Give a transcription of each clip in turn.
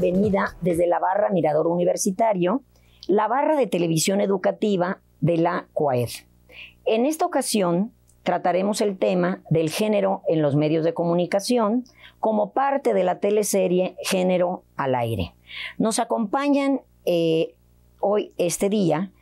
bienvenida desde la barra Mirador Universitario, la barra de televisión educativa de la CUAED. En esta ocasión trataremos el tema del género en los medios de comunicación como parte de la teleserie Género al Aire. Nos acompañan eh, hoy, este día,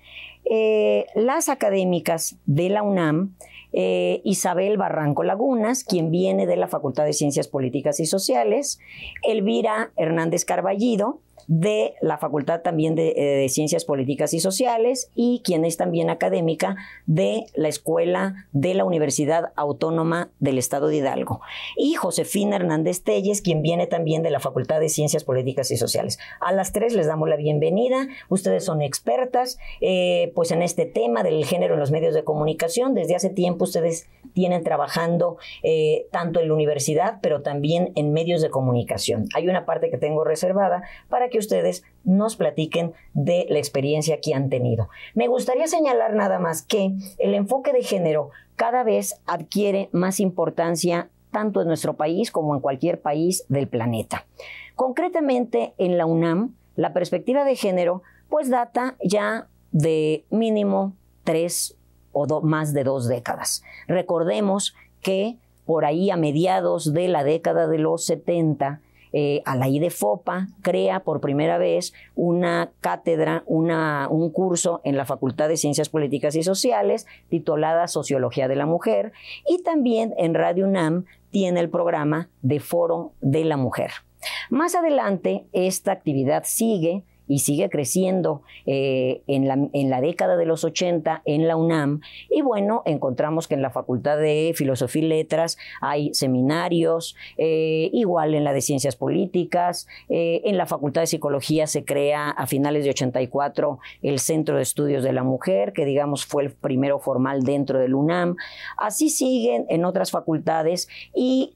eh, las académicas de la UNAM, eh, Isabel Barranco Lagunas, quien viene de la Facultad de Ciencias Políticas y Sociales, Elvira Hernández Carballido, de la Facultad también eh, de, Ciencias Políticas y Sociales y quien es también académica de la Escuela de la Universidad Autónoma del Estado de Hidalgo. Y Josefina Hernández Telles, quien viene también de la Facultad de Ciencias Políticas y Sociales. A las tres les damos la bienvenida. Ustedes son expertas eh, pues en este tema del género en los medios de comunicación. Desde hace tiempo ustedes tienen trabajando eh, tanto en la universidad, pero también en medios de comunicación. Hay una parte que tengo reservada para que ustedes nos platiquen de la experiencia que han tenido. Me gustaría señalar nada más que el enfoque de género cada vez adquiere más importancia tanto en nuestro país como en cualquier país del planeta. Concretamente en la UNAM, la perspectiva de género pues data ya de mínimo tres o más de dos décadas. Recordemos que por ahí a mediados de la década de los 70, eh, a la IDFOPA crea por primera vez una cátedra, un curso en la Facultad de Ciencias Políticas y Sociales titulada Sociología de la Mujer y también en Radio UNAM tiene el programa de Foro de la Mujer. Más adelante, esta actividad sigue y sigue creciendo eh, en, la, década de los 80 en la UNAM. Y bueno, encontramos que en la Facultad de Filosofía y Letras hay seminarios, eh, igual en la de Ciencias Políticas, eh, en la Facultad de Psicología se crea a finales de 84 el Centro de Estudios de la Mujer, que digamos fue el primero formal dentro del UNAM. Así siguen en otras facultades y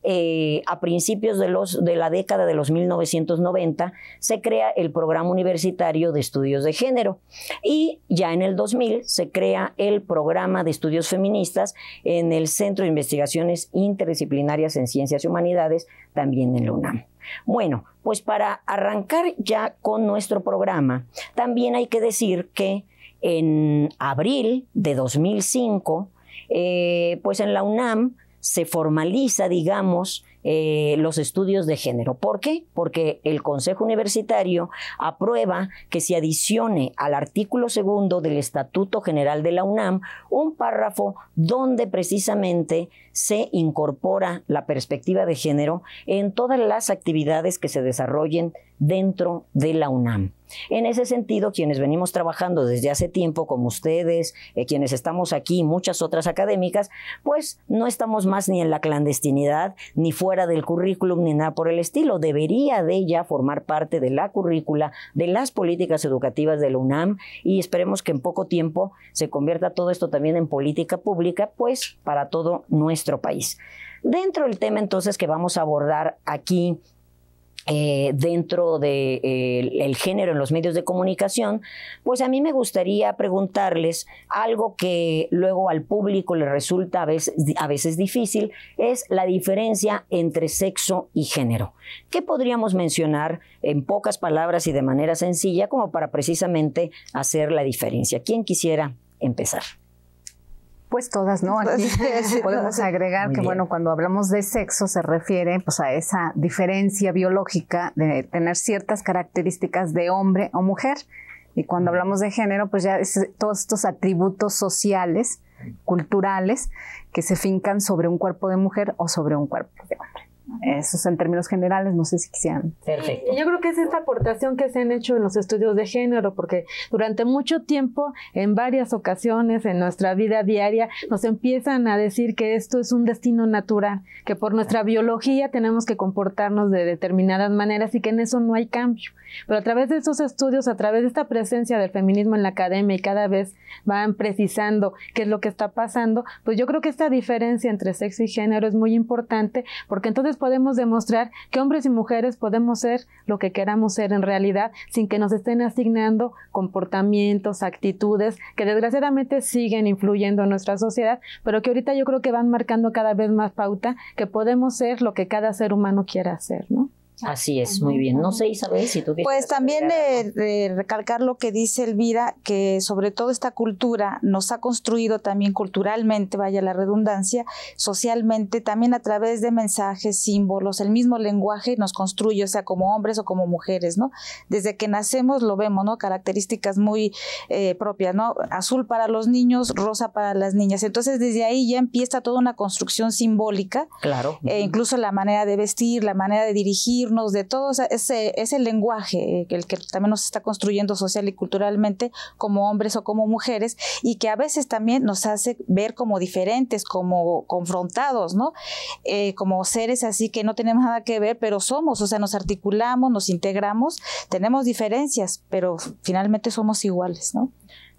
a principios de, los, de la década de los 1990 se crea el programa universitario de Estudios de Género. Y ya en el 2000 se crea el programa de estudios feministas en el Centro de Investigaciones Interdisciplinarias en Ciencias y Humanidades, también en la UNAM. Bueno, pues para arrancar ya con nuestro programa, también hay que decir que en abril de 2005, eh, pues en la UNAM se formaliza, digamos, eh, los estudios de género. ¿Por qué? Porque el Consejo Universitario aprueba que se adicione al artículo segundo del Estatuto General de la UNAM un párrafo donde precisamente se incorpora la perspectiva de género en todas las actividades que se desarrollen dentro de la UNAM. En ese sentido, quienes venimos trabajando desde hace tiempo, como ustedes, eh, quienes estamos aquí y muchas otras académicas, pues no estamos más ni en la clandestinidad, ni fuera del currículum, ni nada por el estilo. Debería de ya formar parte de la currícula, de las políticas educativas de la UNAM y esperemos que en poco tiempo se convierta todo esto también en política pública, pues para todo nuestro país. Dentro del tema entonces que vamos a abordar aquí eh, dentro del de, eh, género en los medios de comunicación, pues a mí me gustaría preguntarles algo que luego al público le resulta a veces, a veces difícil, es la diferencia entre sexo y género. ¿Qué podríamos mencionar en pocas palabras y de manera sencilla como para precisamente hacer la diferencia? ¿Quién quisiera empezar? pues todas, ¿no? Aquí pues, podemos agregar que, bueno, cuando hablamos de sexo se refiere pues a esa diferencia biológica de tener ciertas características de hombre o mujer. Y cuando hablamos de género, pues ya es todos estos atributos sociales, culturales, que se fincan sobre un cuerpo de mujer o sobre un cuerpo de hombre. Eso es en términos generales, no sé si quisieran. Perfecto. Yo creo que es esta aportación que se han hecho en los estudios de género, porque durante mucho tiempo, en varias ocasiones en nuestra vida diaria, nos empiezan a decir que esto es un destino natural, que por nuestra biología tenemos que comportarnos de determinadas maneras y que en eso no hay cambio. Pero a través de esos estudios, a través de esta presencia del feminismo en la academia y cada vez van precisando qué es lo que está pasando, pues yo creo que esta diferencia entre sexo y género es muy importante, porque entonces podemos demostrar que hombres y mujeres podemos ser lo que queramos ser en realidad sin que nos estén asignando comportamientos, actitudes que desgraciadamente siguen influyendo en nuestra sociedad, pero que ahorita yo creo que van marcando cada vez más pauta que podemos ser lo que cada ser humano quiera ser, ¿no? Así es, muy bien. No sé, Isabel, si tú quieres. Pues también recalcar lo que dice Elvira, que sobre todo esta cultura nos ha construido también culturalmente, vaya la redundancia, socialmente, también a través de mensajes, símbolos, el mismo lenguaje nos construye, o sea, como hombres o como mujeres, ¿no? Desde que nacemos lo vemos, ¿no? Características muy eh, propias, ¿no? Azul para los niños, rosa para las niñas. Entonces, desde ahí ya empieza toda una construcción simbólica. Claro. E incluso la manera de vestir, la manera de dirigir de todo ese es ese, lenguaje, eh, el que también nos está construyendo social y culturalmente como hombres o como mujeres, y que a veces también nos hace ver como diferentes, como confrontados, ¿no? Eh, como seres así que no tenemos nada que ver, pero somos, o sea, nos articulamos, nos integramos, tenemos diferencias, pero finalmente somos iguales, ¿no?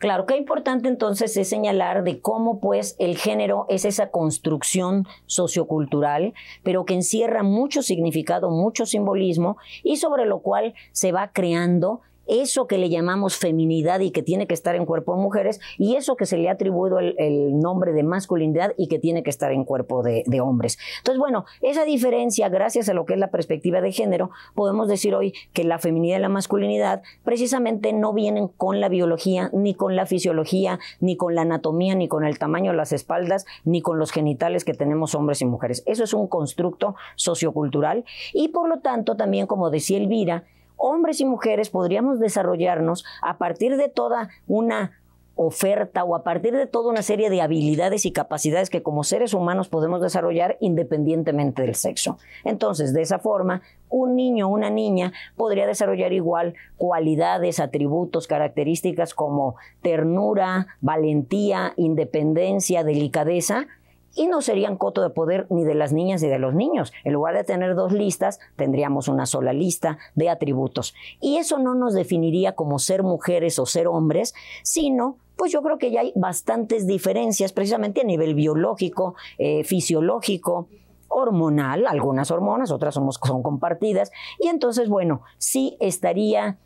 Claro, qué importante entonces es señalar de cómo pues el género es esa construcción sociocultural, pero que encierra mucho significado, mucho simbolismo y sobre lo cual se va creando eso que le llamamos feminidad y que tiene que estar en cuerpo de mujeres, y eso que se le ha atribuido el, nombre de masculinidad y que tiene que estar en cuerpo de, hombres. Entonces, bueno, esa diferencia, gracias a lo que es la perspectiva de género, podemos decir hoy que la feminidad y la masculinidad precisamente no vienen con la biología, ni con la fisiología, ni con la anatomía, ni con el tamaño de las espaldas, ni con los genitales que tenemos hombres y mujeres. Eso es un constructo sociocultural y por lo tanto también, como decía Elvira, hombres y mujeres podríamos desarrollarnos a partir de toda una oferta o a partir de toda una serie de habilidades y capacidades que como seres humanos podemos desarrollar independientemente del sexo. Entonces, de esa forma, un niño o una niña podría desarrollar igual cualidades, atributos, características como ternura, valentía, independencia, delicadeza, y no serían coto de poder ni de las niñas ni de los niños. En lugar de tener dos listas, tendríamos una sola lista de atributos. Y eso no nos definiría como ser mujeres o ser hombres, sino pues yo creo que ya hay bastantes diferencias precisamente a nivel biológico, eh, fisiológico, hormonal, algunas hormonas, otras somos, son compartidas, y entonces, bueno, sí estaría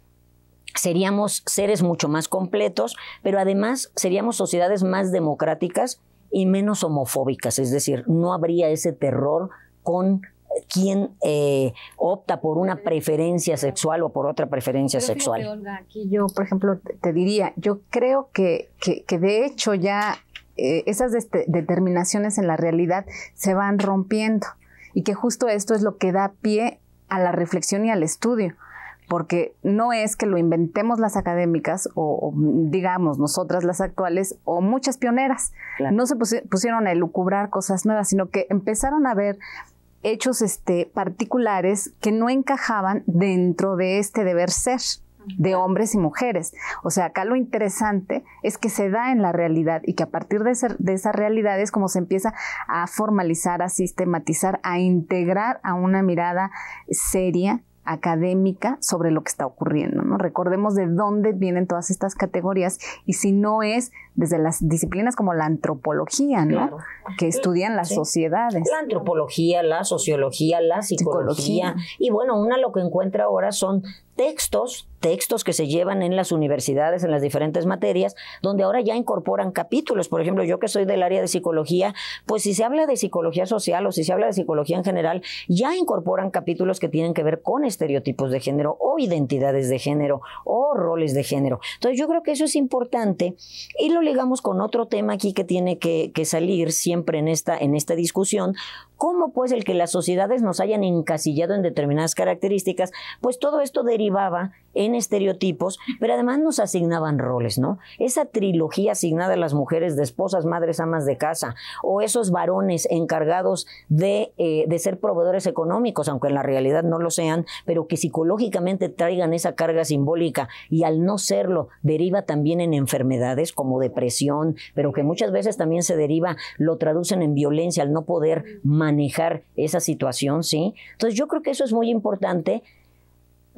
seríamos seres mucho más completos, pero además seríamos sociedades más democráticas y menos homofóbicas, es decir, no habría ese terror con quien eh, opta por una preferencia sexual o por otra preferencia sexual. aquí yo, por ejemplo, te, diría, yo creo que, de hecho ya eh, esas determinaciones en la realidad se van rompiendo y que justo esto es lo que da pie a la reflexión y al estudio porque no es que lo inventemos las académicas o, mm, digamos nosotras las actuales o muchas pioneras. No se pusieron a elucubrar cosas nuevas, sino que empezaron a ver hechos este, particulares que no encajaban dentro de este deber ser de hombres y mujeres. O sea, acá lo interesante es que se da en la realidad y que a partir de, ser de esas realidades como se empieza a formalizar, a sistematizar, a integrar a una mirada seria, académica sobre lo que está ocurriendo. ¿no? Recordemos de dónde vienen todas estas categorías y si no es desde las disciplinas como la antropología, ¿no? que estudian las sociedades. La antropología, la sociología, la psicología, psicología, y bueno, una lo que encuentra ahora son textos textos que se llevan en las universidades, en las diferentes materias, donde ahora ya incorporan capítulos. Por ejemplo, yo que soy del área de psicología, pues si se habla de psicología social o si se habla de psicología en general, ya incorporan capítulos que tienen que ver con estereotipos de género o identidades de género o roles de género. Entonces yo creo que eso es importante y lo ligamos con otro tema aquí que tiene que, salir siempre en esta, en esta discusión. ¿Cómo pues el que las sociedades nos hayan encasillado en determinadas características? Pues todo esto derivaba en estereotipos, pero además nos asignaban roles, ¿no? Esa trilogía asignada a las mujeres de esposas, madres, amas de casa, o esos varones encargados eh, de, ser proveedores económicos, aunque en la realidad no lo sean, pero que psicológicamente traigan esa carga simbólica y al no serlo deriva también en enfermedades como depresión, pero que muchas veces también se deriva, lo traducen en violencia al no poder manejar esa situación, ¿sí? Entonces yo creo que eso es muy importante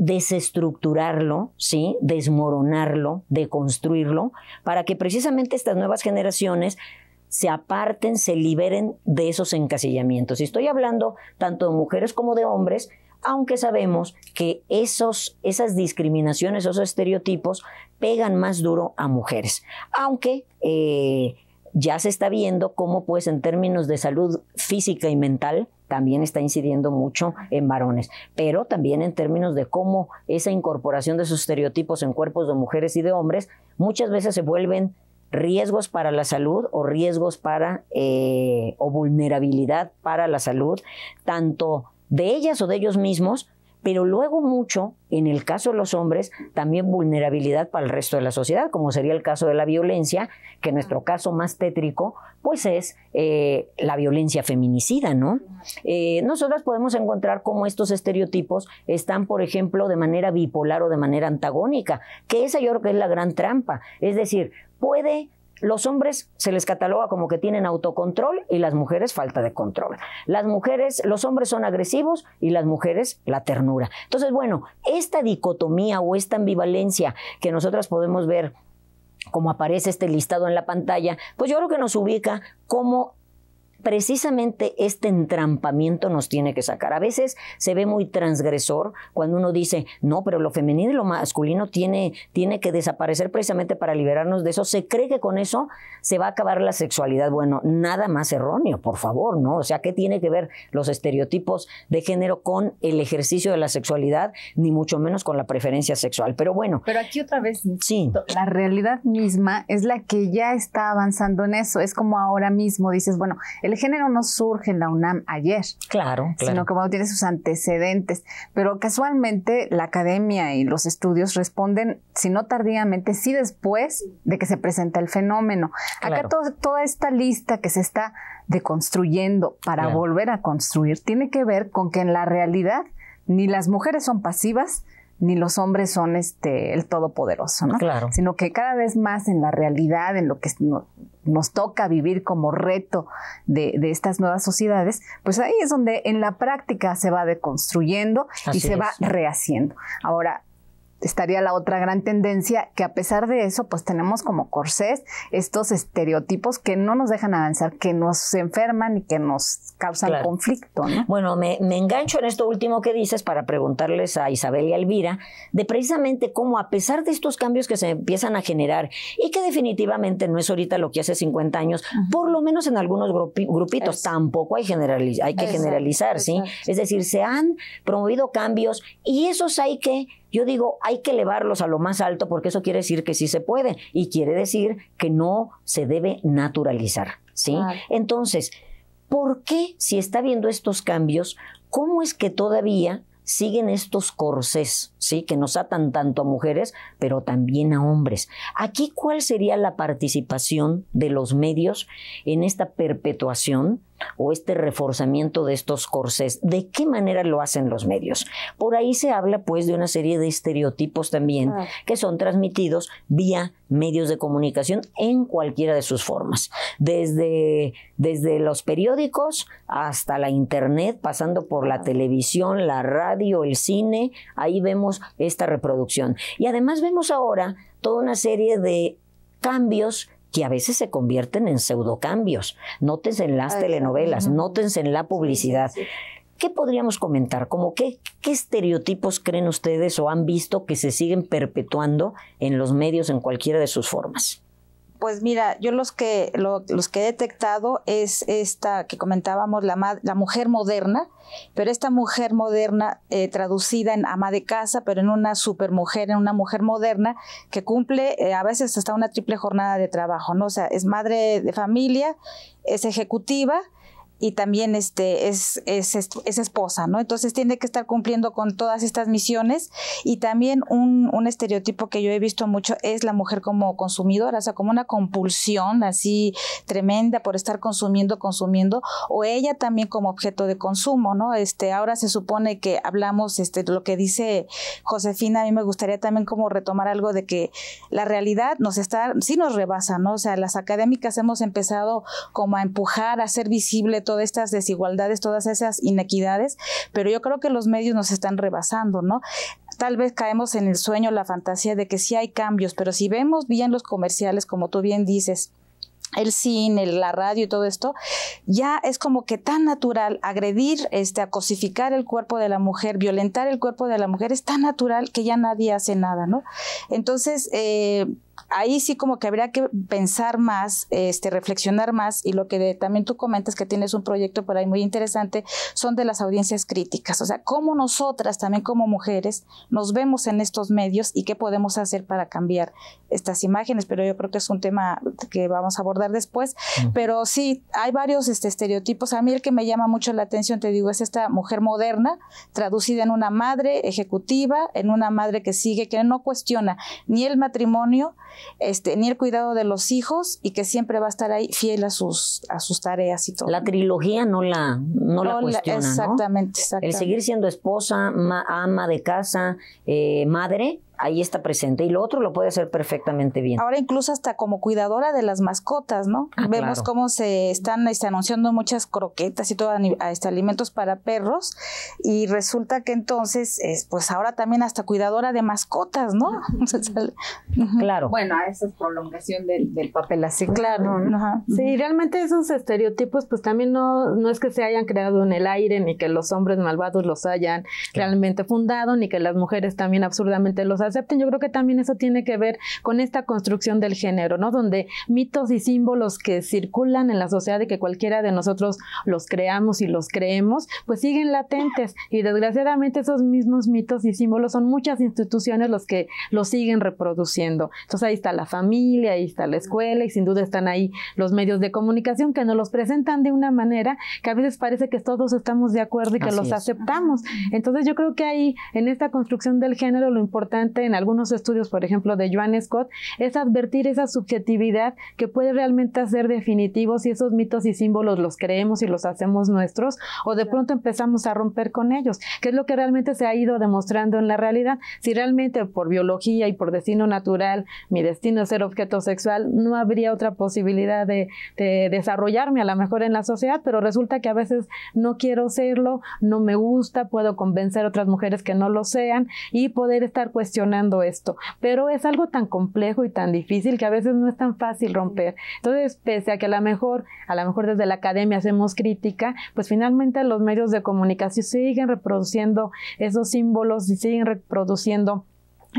desestructurarlo, ¿sí? desmoronarlo, deconstruirlo, para que precisamente estas nuevas generaciones se aparten, se liberen de esos encasillamientos. Y estoy hablando tanto de mujeres como de hombres, aunque sabemos que esos, esas discriminaciones, esos estereotipos pegan más duro a mujeres. Aunque eh, ya se está viendo cómo pues en términos de salud física y mental también está incidiendo mucho en varones, pero también en términos de cómo esa incorporación de esos estereotipos en cuerpos de mujeres y de hombres muchas veces se vuelven riesgos para la salud o riesgos para eh, o vulnerabilidad para la salud, tanto de ellas o de ellos mismos, pero luego mucho, en el caso de los hombres, también vulnerabilidad para el resto de la sociedad, como sería el caso de la violencia, que en nuestro caso más tétrico, pues es eh, la violencia feminicida, ¿no? Eh, nosotras podemos encontrar cómo estos estereotipos están, por ejemplo, de manera bipolar o de manera antagónica, que esa yo creo que es la gran trampa. Es decir, puede los hombres se les cataloga como que tienen autocontrol y las mujeres falta de control. Las mujeres, los hombres son agresivos y las mujeres la ternura. Entonces, bueno, esta dicotomía o esta ambivalencia que nosotras podemos ver como aparece este listado en la pantalla, pues yo creo que nos ubica como precisamente este entrampamiento nos tiene que sacar. A veces se ve muy transgresor cuando uno dice, no, pero lo femenino y lo masculino tiene, tiene que desaparecer precisamente para liberarnos de eso. Se cree que con eso se va a acabar la sexualidad. Bueno, nada más erróneo, por favor, ¿no? O sea, ¿qué tiene que ver los estereotipos de género con el ejercicio de la sexualidad, ni mucho menos con la preferencia sexual? Pero bueno. Pero aquí otra vez, la realidad misma es la que ya está avanzando en eso. Es como ahora mismo dices, bueno, el el género no surge en la UNAM ayer. Claro, Sino que tiene sus antecedentes. Pero casualmente la academia y los estudios responden, si no tardíamente, sí después de que se presenta el fenómeno. Acá toda esta lista que se está deconstruyendo para volver a construir tiene que ver con que en la realidad ni las mujeres son pasivas, ni los hombres son este, el todopoderoso, ¿no? Claro. Sino que cada vez más en la realidad, en lo que nos toca vivir como reto de, estas nuevas sociedades, pues ahí es donde en la práctica se va deconstruyendo y se va rehaciendo. Ahora, estaría la otra gran tendencia, que a pesar de eso, pues tenemos como corsés estos estereotipos que no nos dejan avanzar, que nos enferman y que nos causan conflicto. ¿no? Bueno, me, engancho en esto último que dices para preguntarles a Isabel y a Elvira de precisamente cómo a pesar de estos cambios que se empiezan a generar y que definitivamente no es ahorita lo que hace 50 años, por lo menos en algunos grupitos, tampoco hay, hay que generalizar, ¿sí? Es decir, se han promovido cambios y esos hay que yo digo, hay que elevarlos a lo más alto porque eso quiere decir que sí se puede y quiere decir que no se debe naturalizar, ¿sí? Entonces, ¿por qué si está viendo estos cambios, cómo es que todavía siguen estos corsés, ¿sí? Que nos atan tanto a mujeres, pero también a hombres. Aquí, ¿cuál sería la participación de los medios en esta perpetuación o este reforzamiento de estos corsés, ¿de qué manera lo hacen los medios? Por ahí se habla pues de una serie de estereotipos también ah. que son transmitidos vía medios de comunicación en cualquiera de sus formas, desde, desde los periódicos hasta la internet, pasando por la ah. televisión, la radio, el cine, ahí vemos esta reproducción. Y además vemos ahora toda una serie de cambios que a veces se convierten en pseudocambios. Nótense en las telenovelas, nótense en la publicidad. ¿Qué podríamos comentar? ¿Cómo qué estereotipos creen ustedes o han visto que se siguen perpetuando en los medios en cualquiera de sus formas? Pues mira, yo los que, los que he detectado es esta que comentábamos, la, mujer moderna, pero esta mujer moderna eh, traducida en ama de casa, pero en una supermujer, en una mujer moderna que cumple eh, a veces hasta una triple jornada de trabajo, ¿no? O sea, es madre de familia, es ejecutiva y también este, es, es, esposa, ¿no? Entonces tiene que estar cumpliendo con todas estas misiones y también un, estereotipo que yo he visto mucho es la mujer como consumidora, o sea, como una compulsión así tremenda por estar consumiendo, consumiendo, o ella también como objeto de consumo, ¿no? Este, ahora se supone que hablamos, este, lo que dice Josefina, a mí me gustaría también como retomar algo de que la realidad nos está, sí nos rebasa, ¿no? O sea, las académicas hemos empezado como a empujar, a hacer visible todas estas desigualdades, todas esas inequidades, pero yo creo que los medios nos están rebasando, ¿no? Tal vez caemos en el sueño, la fantasía de que sí hay cambios, pero si vemos bien los comerciales, como tú bien dices, el cine, la radio y todo esto, ya es como que tan natural agredir, este, acosificar el cuerpo de la mujer, violentar el cuerpo de la mujer, es tan natural que ya nadie hace nada, ¿no? Entonces, eh, ahí sí como que habría que pensar más, este, reflexionar más y lo que también tú comentas que tienes un proyecto por ahí muy interesante son de las audiencias críticas, o sea, cómo nosotras también como mujeres nos vemos en estos medios y qué podemos hacer para cambiar estas imágenes, pero yo creo que es un tema que vamos a abordar después, pero sí, hay varios este, estereotipos, a mí el que me llama mucho la atención, te digo, es esta mujer moderna, traducida en una madre ejecutiva, en una madre que sigue, que no cuestiona ni el matrimonio, este, tener cuidado de los hijos y que siempre va a estar ahí fiel a sus, a sus tareas y todo. La trilogía no la, no, la cuestiona, exactamente, El seguir siendo esposa, ama de casa, eh, madre, ahí está presente y lo otro lo puede hacer perfectamente bien. Ahora incluso hasta como cuidadora de las mascotas, ¿no? Ah, Vemos cómo se están este, anunciando muchas croquetas y todo, este, alimentos para perros y resulta que entonces, pues ahora también hasta cuidadora de mascotas, ¿no? claro. Bueno, esa es prolongación del, papel así. Claro. Sí, realmente esos estereotipos pues también no, no es que se hayan creado en el aire ni que los hombres malvados los hayan realmente fundado ni que las mujeres también absurdamente los hayan acepten, yo creo que también eso tiene que ver con esta construcción del género, ¿no? Donde mitos y símbolos que circulan en la sociedad y que cualquiera de nosotros los creamos y los creemos, pues siguen latentes y desgraciadamente esos mismos mitos y símbolos son muchas instituciones los que los siguen reproduciendo. Entonces ahí está la familia, ahí está la escuela y sin duda están ahí los medios de comunicación que nos los presentan de una manera que a veces parece que todos estamos de acuerdo y que los aceptamos. Entonces yo creo que ahí en esta construcción del género lo importante en algunos estudios, por ejemplo, de Joan Scott, es advertir esa subjetividad que puede realmente hacer definitivos si esos mitos y símbolos los creemos y los hacemos nuestros o de pronto empezamos a romper con ellos, que es lo que realmente se ha ido demostrando en la realidad. Si realmente por biología y por destino natural mi destino es ser objeto sexual, no habría otra posibilidad de, de desarrollarme a lo mejor en la sociedad, pero resulta que a veces no quiero serlo, no me gusta, puedo convencer a otras mujeres que no lo sean y poder estar cuestionando esto, pero es algo tan complejo y tan difícil que a veces no es tan fácil romper. Entonces, pese a que a lo mejor, a lo mejor desde la academia hacemos crítica, pues finalmente los medios de comunicación siguen reproduciendo esos símbolos y siguen reproduciendo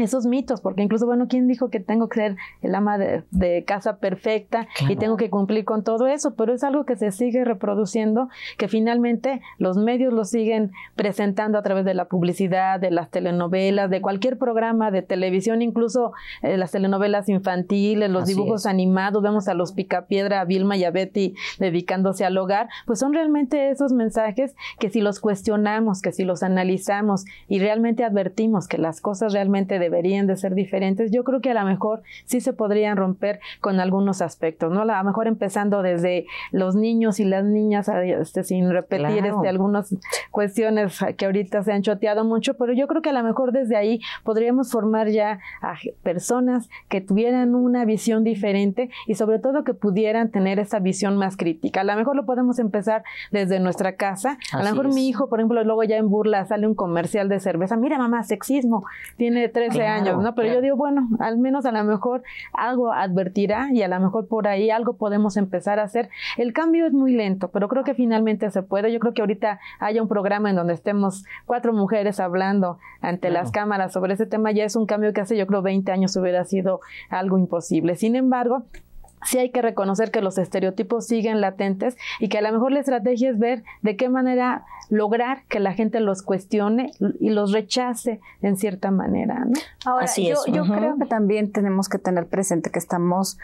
esos mitos, porque incluso, bueno, ¿quién dijo que tengo que ser el ama de, casa perfecta y tengo que cumplir con todo eso? Pero es algo que se sigue reproduciendo, que finalmente los medios lo siguen presentando a través de la publicidad, de las telenovelas, de cualquier programa de televisión, incluso eh, las telenovelas infantiles, los dibujos animados, vemos a los Picapiedra, a Vilma y a Betty dedicándose al hogar, pues son realmente esos mensajes que si los cuestionamos, que si los analizamos y realmente advertimos que las cosas realmente deberían de ser diferentes, yo creo que a lo mejor sí se podrían romper con algunos aspectos, ¿no? A lo mejor empezando desde los niños y las niñas, este, sin repetir este, algunas cuestiones que ahorita se han choteado mucho, pero yo creo que a lo mejor desde ahí podríamos formar ya a personas que tuvieran una visión diferente y sobre todo que pudieran tener esa visión más crítica. A lo mejor lo podemos empezar desde nuestra casa. A lo mejor mi hijo, por ejemplo, luego ya en burla sale un comercial de cerveza. Mira, mamá, sexismo. Tiene tres ¿no? Pero yo digo, bueno, al menos a lo mejor algo advertirá y a lo mejor por ahí algo podemos empezar a hacer. El cambio es muy lento, pero creo que finalmente se puede. Yo creo que ahorita haya un programa en donde estemos cuatro mujeres hablando ante las cámaras sobre ese tema, ya es un cambio que hace yo creo 20 años hubiera sido algo imposible. Sin embargo, sí hay que reconocer que los estereotipos siguen latentes y que a lo mejor la estrategia es ver de qué manera lograr que la gente los cuestione y los rechace en cierta manera. Ahora, yo, creo que también tenemos que tener presente que estamos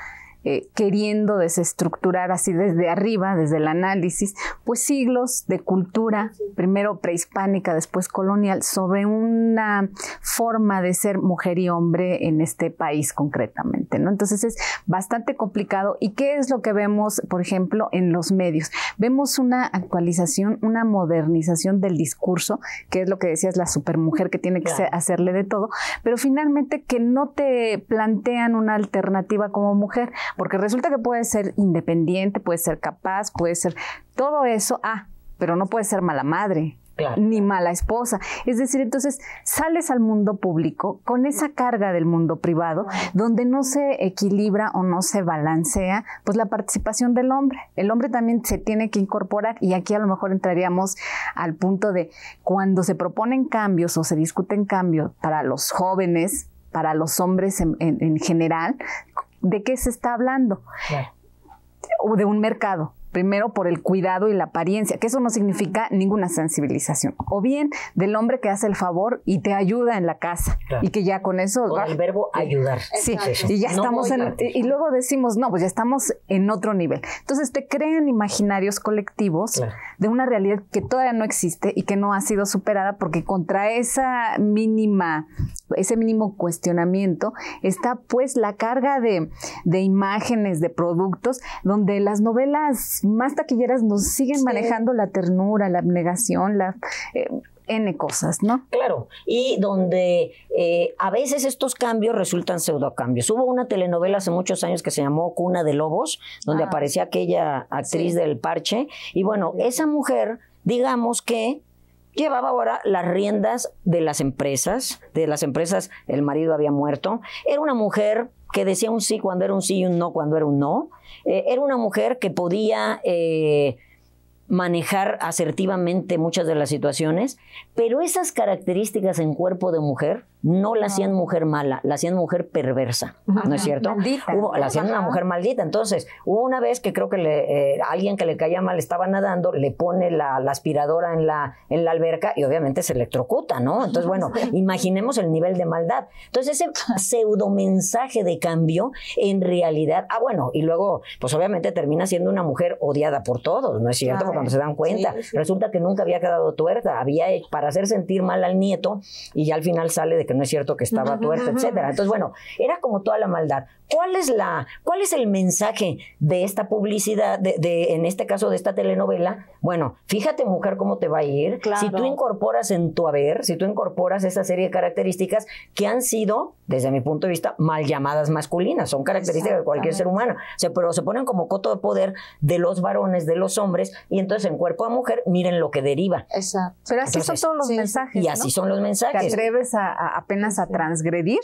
eh, queriendo desestructurar así desde arriba, desde el análisis, pues siglos de cultura, primero prehispánica, después colonial, sobre una forma de ser mujer y hombre en este país concretamente. Entonces es bastante complicado. ¿Y qué es lo que vemos, por ejemplo, en los medios? Vemos una actualización, una modernización del discurso, que es lo que decías, la supermujer que tiene que hacerle de todo, pero finalmente que no te plantean una alternativa como mujer, porque resulta que puedes ser independiente, puedes ser capaz, puedes ser todo eso, ah, pero no puedes ser mala madre, ni mala esposa. Es decir, entonces sales al mundo público con esa carga del mundo privado, donde no se equilibra o no se balancea, pues la participación del hombre. El hombre también se tiene que incorporar y aquí a lo mejor entraríamos al punto de cuando se proponen cambios o se discuten cambios para los jóvenes, para los hombres en, general, ¿de qué se está hablando? O de un mercado, primero por el cuidado y la apariencia, que eso no significa ninguna sensibilización. O bien del hombre que hace el favor y te ayuda en la casa y que ya con eso... Al el verbo ayudar. Sí, y ya estamos en... Y, luego decimos, no, pues ya estamos en otro nivel. Entonces te crean imaginarios colectivos de una realidad que todavía no existe y que no ha sido superada porque contra esa mínima ese mínimo cuestionamiento está pues la carga de, imágenes, de productos, donde las novelas más taquilleras nos siguen manejando la ternura, la abnegación, la... Eh, n cosas, ¿no? Claro, y donde eh, a veces estos cambios resultan pseudo cambios. Hubo una telenovela hace muchos años que se llamó Cuna de Lobos, donde ah. aparecía aquella actriz del parche, y bueno, esa mujer, digamos que llevaba ahora las riendas de las empresas, de las empresas el marido había muerto, era una mujer que decía un sí cuando era un sí y un no cuando era un no, eh, era una mujer que podía... Eh, manejar asertivamente muchas de las situaciones, pero esas características en cuerpo de mujer no la hacían mujer mala, la hacían mujer perversa, ¿no es cierto? la hacían una mujer maldita. Entonces, hubo una vez que creo que eh, alguien que le caía mal estaba nadando, le pone la, aspiradora en la, en la alberca y obviamente se electrocuta, ¿no? Entonces, bueno, imaginemos el nivel de maldad. Entonces, ese pseudo mensaje de cambio, en realidad, ah, bueno, y luego, pues obviamente termina siendo una mujer odiada por todos, ¿no es cierto? cuando se dan cuenta, resulta que nunca había quedado tuerta, había para hacer sentir mal al nieto y ya al final sale de que no es cierto que estaba tuerta, etcétera. Entonces, bueno, era como toda la maldad. ¿Cuál es, la, ¿Cuál es el mensaje de esta publicidad, de, en este caso de esta telenovela? Bueno, fíjate mujer cómo te va a ir. Si tú incorporas en tu haber, si tú incorporas esa serie de características que han sido, desde mi punto de vista, mal llamadas masculinas, son características de cualquier ser humano, se, pero se ponen como coto de poder de los varones, de los hombres, y entonces en cuerpo a mujer, miren lo que deriva. Exacto. Pero así son todos los mensajes. Y así son los mensajes. Te atreves apenas a transgredir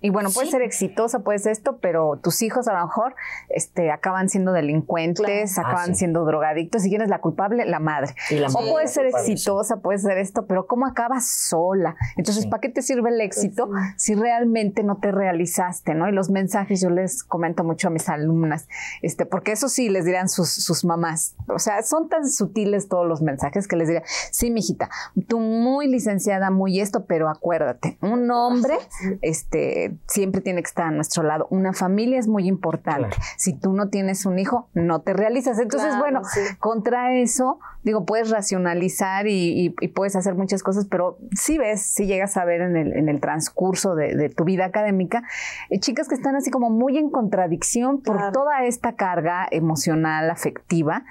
y bueno, puede ser exitosa, puede ser esto, pero tus hijos a lo mejor este, acaban siendo delincuentes, ah, acaban siendo drogadictos. Y quién es la culpable, la madre. La o puede ser exitosa, puede ser esto, pero ¿cómo acabas sola? Entonces, ¿para qué te sirve el éxito pues si realmente no te realizaste? ¿no? Y los mensajes yo les comento mucho a mis alumnas, este, porque eso sí les dirán sus, mamás. O sea, son tan sutiles todos los mensajes que les dirán, sí, mijita, tú muy licenciada, muy esto, pero acuérdate, un hombre, este siempre tiene que estar a nuestro lado. Una familia es muy importante. Si tú no tienes un hijo, no te realizas. Entonces, bueno, contra eso, digo, puedes racionalizar y, puedes hacer muchas cosas, pero si ves, si llegas a ver en el, transcurso de, tu vida académica, eh, chicas que están así como muy en contradicción por toda esta carga emocional, afectiva,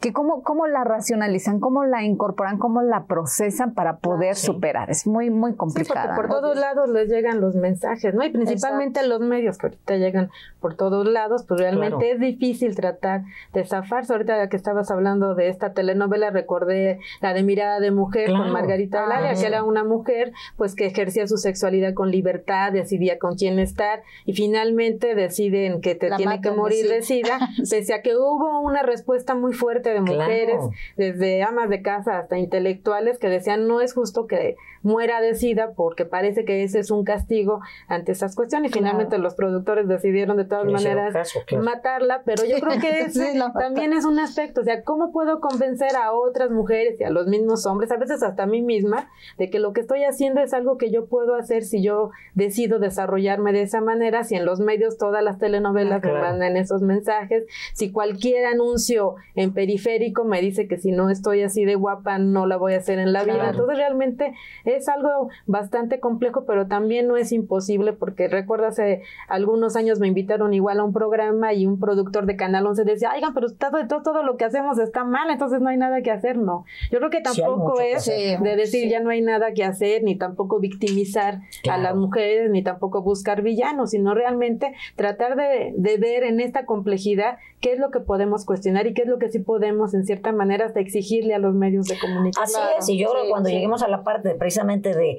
que cómo, cómo la racionalizan, cómo la incorporan, cómo la procesan para poder superar. Es muy, muy complicado. por todos lados les llegan los mensajes, y principalmente los medios que ahorita llegan por todos lados, pues realmente es difícil tratar de zafarse. Ahorita que estabas hablando de esta telenovela, recordé la de Mirada de Mujer con Margarita Blaria, ah, que era una mujer pues que ejercía su sexualidad con libertad, decidía con quién estar y finalmente deciden que te tiene que morir de sida, pese a que hubo una respuesta muy fuerte de mujeres, desde amas de casa hasta intelectuales, que decían no es justo que muera de sida porque parece que ese es un castigo ante esas cuestiones y Finalmente los productores decidieron de todas maneras matarla, pero yo creo que también es un aspecto, o sea, ¿cómo puedo convencer a otras mujeres y a los mismos hombres, a veces hasta a mí misma, de que lo que estoy haciendo es algo que yo puedo hacer si yo decido desarrollarme de esa manera, si en los medios todas las telenovelas me mandan esos mensajes, si cualquier anuncio en periférico me dice que si no estoy así de guapa no la voy a hacer en la vida. Entonces realmente es algo bastante complejo, pero también no es imposible porque recuerda hace algunos años me invitaron igual a un programa y un productor de Canal 11 decía, oigan, pero todo, todo, todo lo que hacemos está mal, entonces no hay nada que hacer, no. Yo creo que tampoco es de decir ya no hay nada que hacer, ni tampoco victimizar a las mujeres, ni tampoco buscar villanos, sino realmente tratar de, de ver en esta complejidad qué es lo que podemos cuestionar y qué es lo que sí podemos, en cierta manera, hasta exigirle a los medios de comunicación. Así es, y yo creo que cuando lleguemos a la parte precisamente de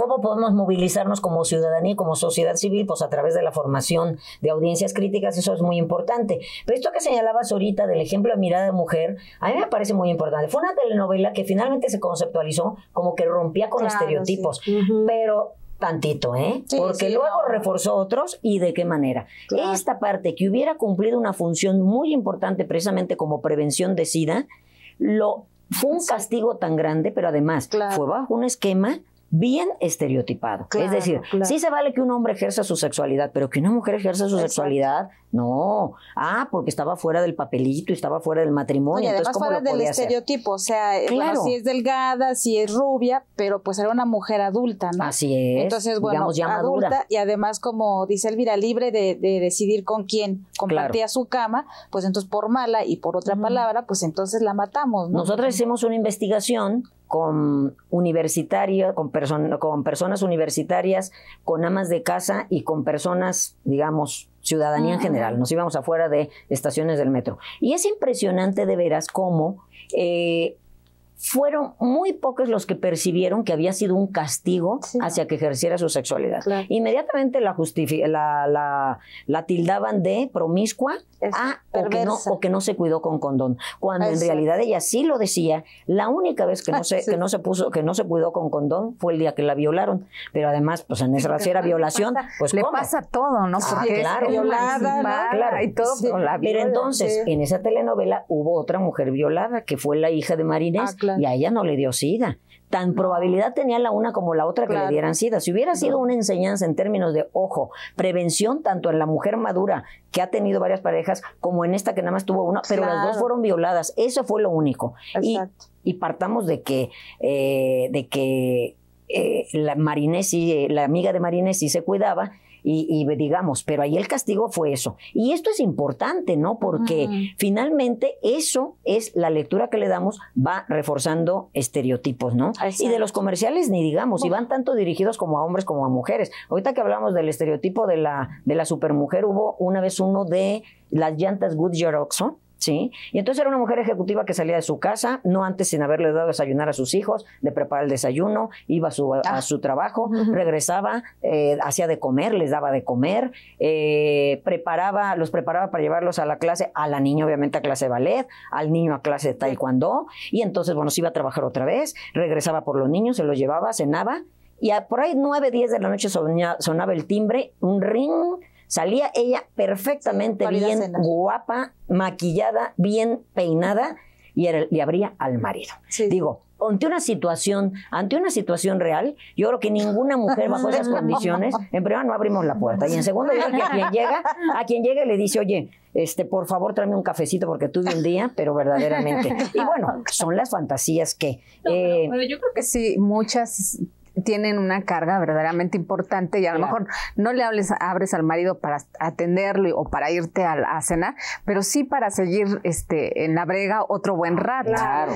¿Cómo podemos movilizarnos como ciudadanía y como sociedad civil? Pues a través de la formación de audiencias críticas, eso es muy importante. Pero esto que señalabas ahorita del ejemplo de mirada de mujer, a mí me parece muy importante. Fue una telenovela que finalmente se conceptualizó como que rompía con estereotipos, pero tantito, ¿eh? Porque luego reforzó otros y de qué manera. Esta parte que hubiera cumplido una función muy importante precisamente como prevención de SIDA, lo fue un castigo tan grande, pero además fue bajo un esquema bien estereotipado. es decir, sí se vale que un hombre ejerza su sexualidad, pero que una mujer ejerza su sexualidad, no. Ah, porque estaba fuera del papelito y estaba fuera del matrimonio. Y además fuera del estereotipo, o sea, eh, si es delgada, si es rubia, pero pues era una mujer adulta, ¿no? Así es. Entonces, bueno, adulta y además, como dice Elvira, libre de, decidir con quién compartía su cama, pues entonces por mala y por otra palabra, pues entonces la matamos, ¿no? Nosotros hicimos una investigación con universitarios, con, con personas universitarias, con amas de casa y con personas, digamos, ciudadanía en ah. general. Nos íbamos afuera de estaciones del metro. Y es impresionante de veras cómo eh, fueron muy pocos los que percibieron que había sido un castigo hacia que ejerciera su sexualidad. Inmediatamente la, la, la, la, tildaban de promiscua a, o, que no, o, que no, se cuidó con condón. Cuando en realidad ella sí lo decía, la única vez que no, se, que no se puso, que no se cuidó con condón fue el día que la violaron. Pero además, pues en esa violación, pues le pasa todo, ¿no? Ah, porque violada, todo, pues, la pero entonces, en esa telenovela hubo otra mujer violada que fue la hija de Marinés. Ah, y a ella no le dio sida. Tan probabilidad tenía la una como la otra que le dieran sida. Si hubiera sido una enseñanza en términos de, ojo, prevención tanto en la mujer madura que ha tenido varias parejas como en esta que nada más tuvo una, pero las dos fueron violadas. Eso fue lo único. Y, partamos de que, eh, de que eh, la Marinesi, eh, la amiga de Marinesi se cuidaba y, digamos, pero ahí el castigo fue eso. Y esto es importante, ¿no? Porque finalmente eso es la lectura que le damos, va reforzando estereotipos, ¿no? Y de los comerciales ni digamos, y van tanto dirigidos como a hombres como a mujeres. Ahorita que hablamos del estereotipo de la, de la supermujer, hubo una vez uno de las llantas Goodyear Oxo, ¿sí? Y entonces era una mujer ejecutiva que salía de su casa, no antes sin haberle dado desayunar a sus hijos, de preparar el desayuno, iba a su, ah. trabajo, regresaba, eh, hacía de comer, les daba de comer, eh, preparaba, los preparaba para llevarlos a la clase, a la niña obviamente a clase de ballet, al niño a clase de taekwondo, y entonces, bueno, se iba a trabajar otra vez, regresaba por los niños, se los llevaba, cenaba, y a, por ahí nueve, diez de la noche sonaba el timbre, un ring Salía ella perfectamente bien, guapa, maquillada, bien peinada y le abría al marido. Digo, ante una situación, ante una situación real, yo creo que ninguna mujer bajo esas condiciones, en primera no abrimos la puerta y en segundo yo a quien llega, a quien llega le dice, "Oye, este, por favor, tráeme un cafecito porque tuve un día, pero verdaderamente." Y bueno, son las fantasías que eh, yo creo que sí muchas tienen una carga verdaderamente importante y a lo mejor no le hables, abres al marido para atenderlo o para irte a, a cenar, pero sí para seguir este, en la brega otro buen rato.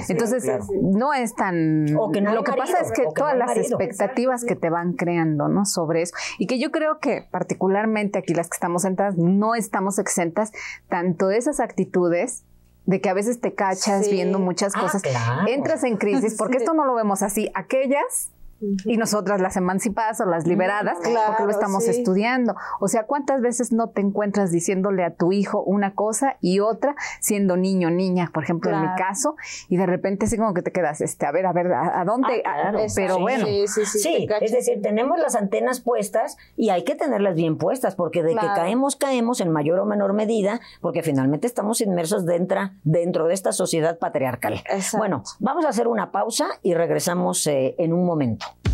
Entonces, no es tan... lo que pasa es que, todas las expectativas que te van creando ¿no? sobre eso y que yo creo que particularmente aquí las que estamos sentadas no estamos exentas tanto de esas actitudes de que a veces te cachas viendo muchas ah, cosas, entras en crisis, porque esto no lo vemos así. Aquellas y nosotras las emancipadas o las mm, liberadas, porque lo estamos estudiando. O sea, ¿cuántas veces no te encuentras diciéndole a tu hijo una cosa y otra, siendo niño o niña, por ejemplo, en mi caso, y de repente así como que te quedas, este, a ver, a ver, ¿a, dónde? Ah, pero sí, bueno. Sí, sí es decir, tenemos las antenas puestas y hay que tenerlas bien puestas, porque de que caemos, caemos en mayor o menor medida, porque finalmente estamos inmersos dentro, dentro de esta sociedad patriarcal. Bueno, vamos a hacer una pausa y regresamos eh, en un momento. Thank you.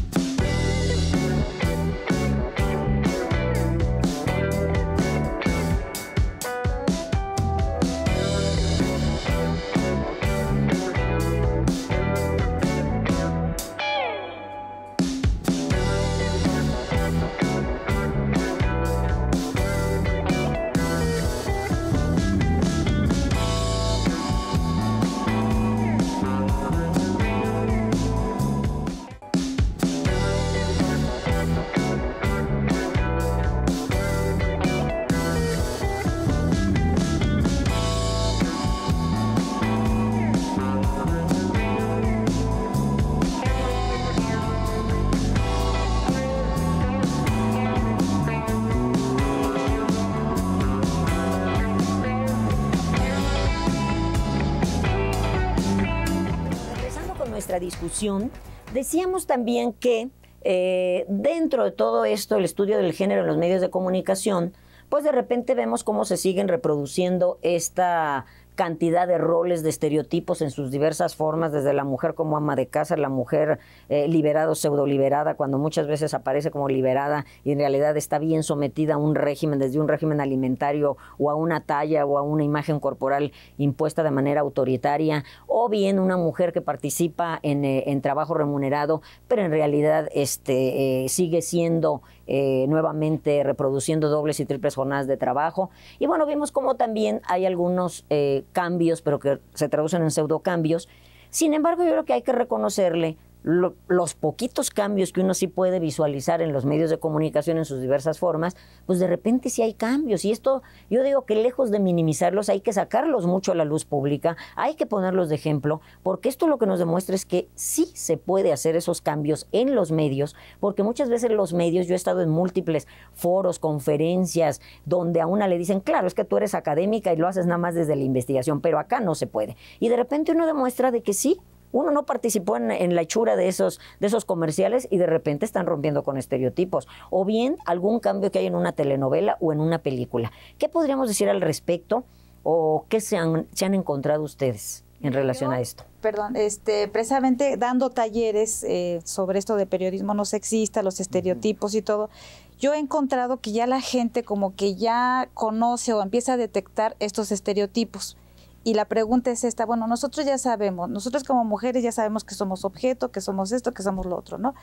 discusión, decíamos también que eh, dentro de todo esto, el estudio del género en los medios de comunicación, pues de repente vemos cómo se siguen reproduciendo esta cantidad de roles, de estereotipos en sus diversas formas, desde la mujer como ama de casa, la mujer liberada o pseudo liberada, cuando muchas veces aparece como liberada y en realidad está bien sometida a un régimen, desde un régimen alimentario o a una talla o a una imagen corporal impuesta de manera autoritaria, o bien una mujer que participa en, eh, trabajo remunerado, pero en realidad este, eh, sigue siendo eh, nuevamente reproduciendo dobles y triples jornadas de trabajo. Y bueno, vimos cómo también hay algunos eh, cambios, pero que se traducen en pseudo cambios, Sin embargo, yo creo que hay que reconocerle los poquitos cambios que uno sí puede visualizar en los medios de comunicación en sus diversas formas, pues de repente sí hay cambios. Y esto, yo digo que lejos de minimizarlos, hay que sacarlos mucho a la luz pública, hay que ponerlos de ejemplo, porque esto lo que nos demuestra es que sí se puede hacer esos cambios en los medios, porque muchas veces los medios, yo he estado en múltiples foros, conferencias, donde a una le dicen, claro, es que tú eres académica y lo haces nada más desde la investigación, pero acá no se puede. Y de repente uno demuestra de que sí, uno no participó en, la hechura de esos, de esos comerciales y de repente están rompiendo con estereotipos. O bien algún cambio que hay en una telenovela o en una película. ¿Qué podríamos decir al respecto o qué se han, encontrado ustedes? en relación a esto. Perdón, este, precisamente dando talleres eh, sobre esto de periodismo no sexista, los estereotipos y todo, yo he encontrado que ya la gente como que ya conoce o empieza a detectar estos estereotipos. Y la pregunta es esta, bueno, nosotros ya sabemos, nosotros como mujeres ya sabemos que somos objeto, que somos esto, que somos lo otro, ¿no?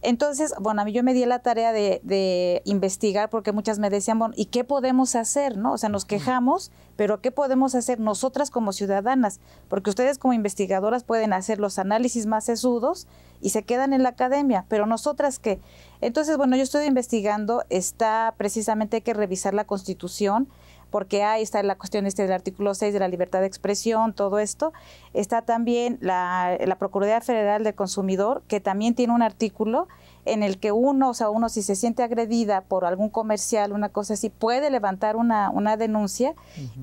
Entonces, bueno, a mí yo me di la tarea de, investigar porque muchas me decían, bueno, ¿y qué podemos hacer? ¿No? O sea, nos quejamos, pero ¿qué podemos hacer nosotras como ciudadanas? Porque ustedes como investigadoras pueden hacer los análisis más sesudos y se quedan en la academia, pero nosotras qué? Entonces, bueno, yo estoy investigando, está precisamente hay que revisar la constitución, porque ahí está la cuestión este del artículo 6 de la libertad de expresión, todo esto. Está también la, la Procuraduría Federal del Consumidor, que también tiene un artículo en el que uno, o sea, uno si se siente agredida por algún comercial, una cosa así, puede levantar una, una denuncia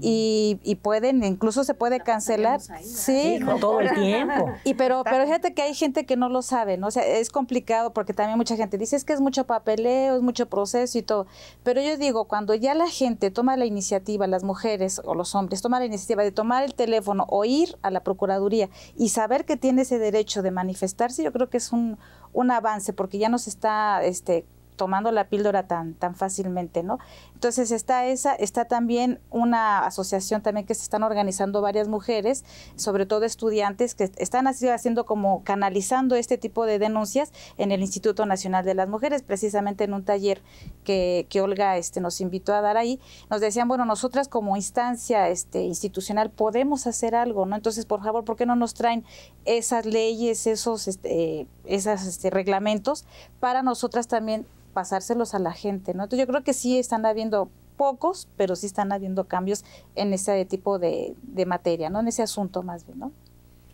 y, pueden, incluso se puede cancelar. sí, todo el tiempo. Y pero, pero fíjate que hay gente que no lo sabe, ¿no? O sea, es complicado porque también mucha gente dice es que es mucho papeleo, es mucho proceso y todo. Pero yo digo, cuando ya la gente toma la iniciativa, las mujeres o los hombres, toman la iniciativa de tomar el teléfono o ir a la Procuraduría y saber que tiene ese derecho de manifestarse, yo creo que es un, un avance, porque ya no se está este, tomando la píldora tan, tan fácilmente, ¿no? Entonces está esa, está también una asociación también que se están organizando varias mujeres, sobre todo estudiantes, que están haciendo como canalizando este tipo de denuncias en el Instituto Nacional de las Mujeres, precisamente en un taller que, Olga este, nos invitó a dar ahí. Nos decían, bueno, nosotras como instancia este, institucional podemos hacer algo, ¿no? Entonces, por favor, ¿por qué no nos traen esas leyes, esos, este, esas, este, reglamentos para nosotras también pasárselos a la gente, ¿no? Entonces yo creo que sí están habiendo pocos, pero sí están habiendo cambios en ese tipo de, materia, ¿no? En ese asunto más bien, ¿no?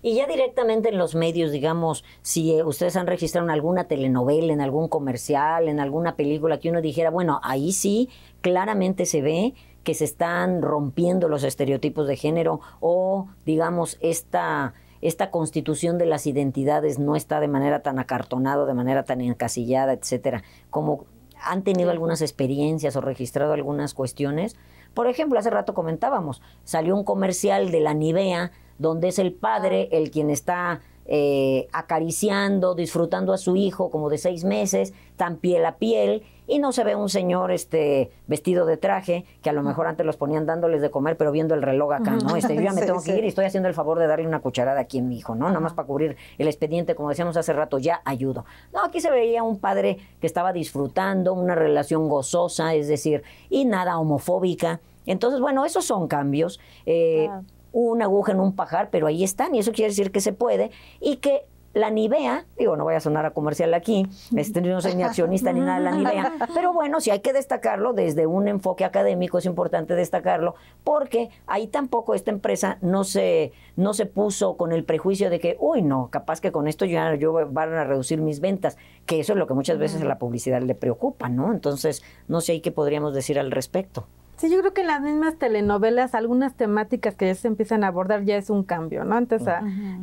Y ya directamente en los medios, digamos, si eh, ustedes han registrado en alguna telenovela, en algún comercial, en alguna película que uno dijera, bueno, ahí sí claramente se ve que se están rompiendo los estereotipos de género o, digamos, esta esta constitución de las identidades no está de manera tan acartonado, de manera tan encasillada, etcétera, como han tenido algunas experiencias o registrado algunas cuestiones. Por ejemplo, hace rato comentábamos, salió un comercial de la Nivea donde es el padre el quien está eh, acariciando, disfrutando a su hijo como de seis meses, tan piel a piel, y no se ve un señor este, vestido de traje, que a lo mejor antes los ponían dándoles de comer, pero viendo el reloj acá, ¿no? Este, yo ya me tengo que ir y estoy haciendo el favor de darle una cucharada aquí a mi hijo, ¿no? Nada más para cubrir el expediente, como decíamos hace rato, ya ayudo. No, aquí se veía un padre que estaba disfrutando, una relación gozosa, es decir, y nada homofóbica. Entonces, bueno, esos son cambios. Eh, una aguja en un pajar, pero ahí están y eso quiere decir que se puede y que la Nivea, digo, no voy a sonar a comercial aquí, este, no soy ni accionista ni nada de la Nivea, pero bueno, si hay que destacarlo desde un enfoque académico, es importante destacarlo, porque ahí tampoco esta empresa no se, no se puso con el prejuicio de que, uy, no, capaz que con esto ya yo van a reducir mis ventas, que eso es lo que muchas veces a la publicidad le preocupa, ¿no? Entonces, no sé qué podríamos decir al respecto. Sí, yo creo que en las mismas telenovelas algunas temáticas que ya se empiezan a abordar ya es un cambio, ¿no? Antes,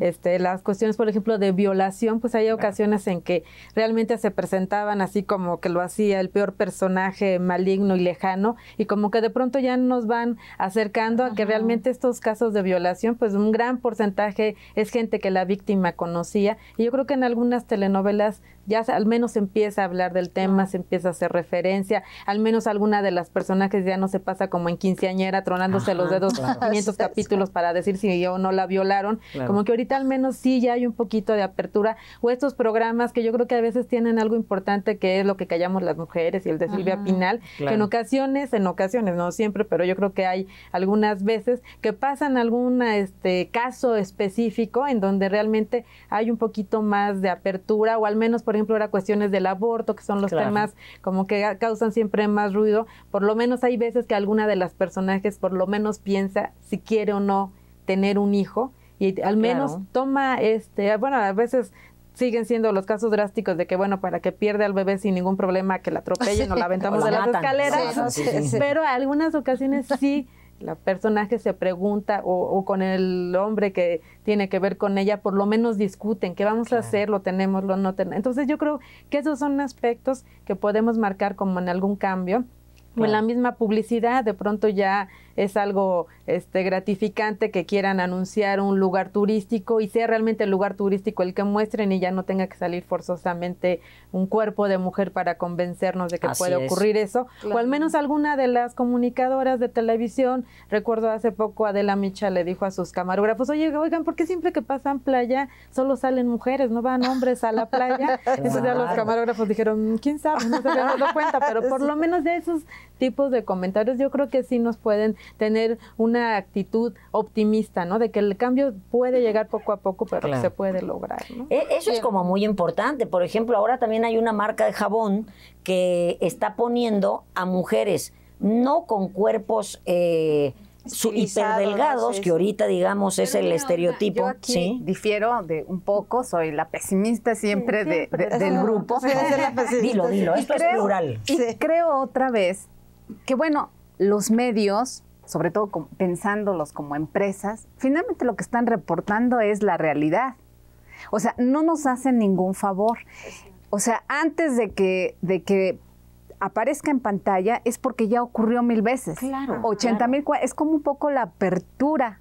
este, las cuestiones, por ejemplo, de violación, pues hay ocasiones en que realmente se presentaban así como que lo hacía el peor personaje maligno y lejano y como que de pronto ya nos van acercando a que realmente estos casos de violación, pues un gran porcentaje es gente que la víctima conocía y yo creo que en algunas telenovelas ya al menos se empieza a hablar del tema, se empieza a hacer referencia, al menos alguna de las personajes ya no se pasa como en quinceañera tronándose los dedos 500 capítulos para decir si yo no la violaron, como que ahorita al menos sí ya hay un poquito de apertura o estos programas que yo creo que a veces tienen algo importante que es lo que callamos las mujeres y el de Silvia Pinal, que en ocasiones, en ocasiones, no siempre, pero yo creo que hay algunas veces que pasan algún este caso específico en donde realmente hay un poquito más de apertura o al menos por por ejemplo, era cuestiones del aborto, que son los temas como que causan siempre más ruido, por lo menos hay veces que alguna de las personajes por lo menos piensa si quiere o no tener un hijo y al menos toma este, bueno, a veces siguen siendo los casos drásticos de que, bueno, para que pierda al bebé sin ningún problema, que la atropellen o la aventamos la de las escaleras. pero algunas ocasiones sí la personaje se pregunta o, con el hombre que tiene que ver con ella, por lo menos discuten qué vamos a hacer, lo tenemos, lo no tenemos. Entonces yo creo que esos son aspectos que podemos marcar como en algún cambio. O en la misma publicidad, de pronto ya es algo este, gratificante que quieran anunciar un lugar turístico y sea realmente el lugar turístico el que muestren y ya no tenga que salir forzosamente un cuerpo de mujer para convencernos de que puede ocurrir eso. O al menos alguna de las comunicadoras de televisión, recuerdo hace poco Adela Micha le dijo a sus camarógrafos, oye, oigan, ¿por qué siempre que pasan playa solo salen mujeres, no van hombres a la playa? Entonces ya los camarógrafos dijeron, mm, quién sabe, no se habían dado cuenta, pero por lo menos de esos tipos de comentarios yo creo que sí nos pueden tener una actitud optimista, ¿no? De que el cambio puede llegar poco a poco, pero se puede lograr. ¿no? E, eso es como muy importante. Por ejemplo, ahora también hay una marca de jabón que está poniendo a mujeres no con cuerpos eh, hiperdelgados, que ahorita digamos es el estereotipo. ¿Sí? difiero de un poco, soy la pesimista siempre, del grupo. dilo, dilo, esto es plural. Y creo otra vez que bueno, los medios sobre todo pensándolos como empresas, finalmente lo que están reportando es la realidad. O sea, no nos hacen ningún favor. O sea, antes de que, de que aparezca en pantalla es porque ya ocurrió mil veces. Claro. 80 mil, es como un poco la apertura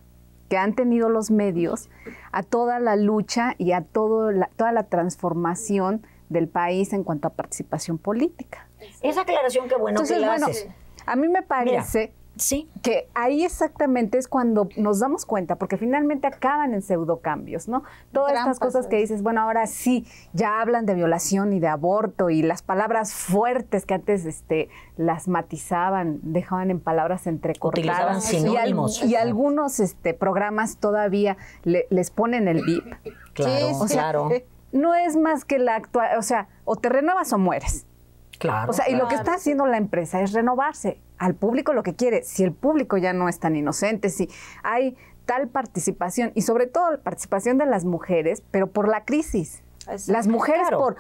que han tenido los medios a toda la lucha y a toda la transformación del país en cuanto a participación política. Esa aclaración que bueno que A mí me parece Sí. Que ahí exactamente es cuando nos damos cuenta, porque finalmente acaban en pseudocambios, ¿no? Todas estas cosas que dices, bueno, ahora sí, ya hablan de violación y de aborto y las palabras fuertes que antes este, las matizaban, dejaban en palabras entrecortadas. Y, y, algunos este, programas todavía les ponen el VIP, Claro, claro. No es más que la actual, o sea, o te renuevas o mueres. O sea, y lo que está haciendo la empresa es renovarse al público lo que quiere. Si el público ya no es tan inocente, si hay tal participación y sobre todo la participación de las mujeres, pero por la crisis. Las mujeres por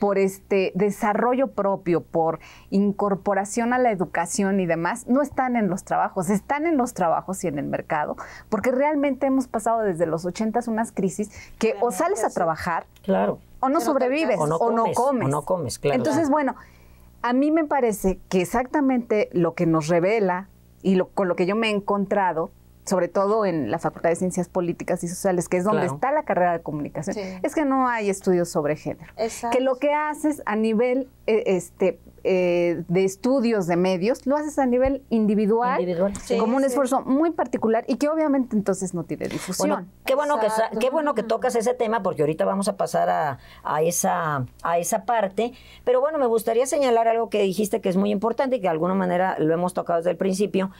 por este desarrollo propio, por incorporación a la educación y demás, no están en los trabajos, están en los trabajos y en el mercado, porque realmente hemos pasado desde los 80 unas crisis que o sales a trabajar, claro o no sobrevives, o no, comes, O no comes, Entonces, bueno, a mí me parece que exactamente lo que nos revela y lo, con lo que yo me he encontrado, sobre todo en la Facultad de Ciencias Políticas y Sociales, que es donde está la carrera de comunicación, es que no hay estudios sobre género. Que lo que haces a nivel eh, este, eh, de estudios de medios, lo haces a nivel individual, como un esfuerzo muy particular y que obviamente entonces no tiene difusión. qué, bueno que, qué bueno que tocas ese tema porque ahorita vamos a pasar a, esa, a esa parte, pero bueno, me gustaría señalar algo que dijiste que es muy importante y que de alguna manera lo hemos tocado desde el principio.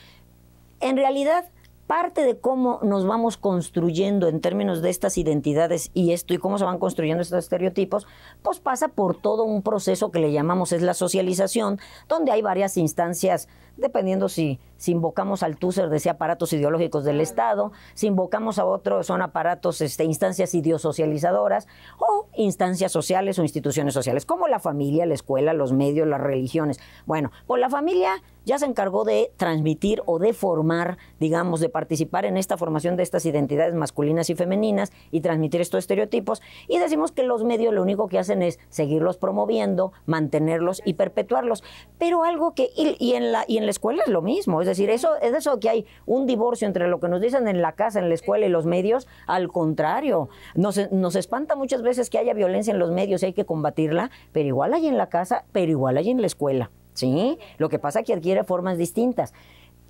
En realidad, parte de cómo nos vamos construyendo en términos de estas identidades y esto y cómo se van construyendo estos estereotipos, pues pasa por todo un proceso que le llamamos es la socialización, donde hay varias instancias dependiendo si, si invocamos al TUSER, decía aparatos ideológicos del Estado, si invocamos a otro, son aparatos, este, instancias idiosocializadoras o instancias sociales o instituciones sociales, como la familia, la escuela, los medios, las religiones. Bueno, pues la familia ya se encargó de transmitir o de formar, digamos, de participar en esta formación de estas identidades masculinas y femeninas y transmitir estos estereotipos. Y decimos que los medios lo único que hacen es seguirlos promoviendo, mantenerlos y perpetuarlos. Pero algo que, en la, y en la escuela es lo mismo. Es decir, eso es eso que hay un divorcio entre lo que nos dicen en la casa, en la escuela y los medios. Al contrario, nos, nos espanta muchas veces que haya violencia en los medios y hay que combatirla, pero igual hay en la casa, pero igual hay en la escuela. ¿Sí? Lo que pasa es que adquiere formas distintas.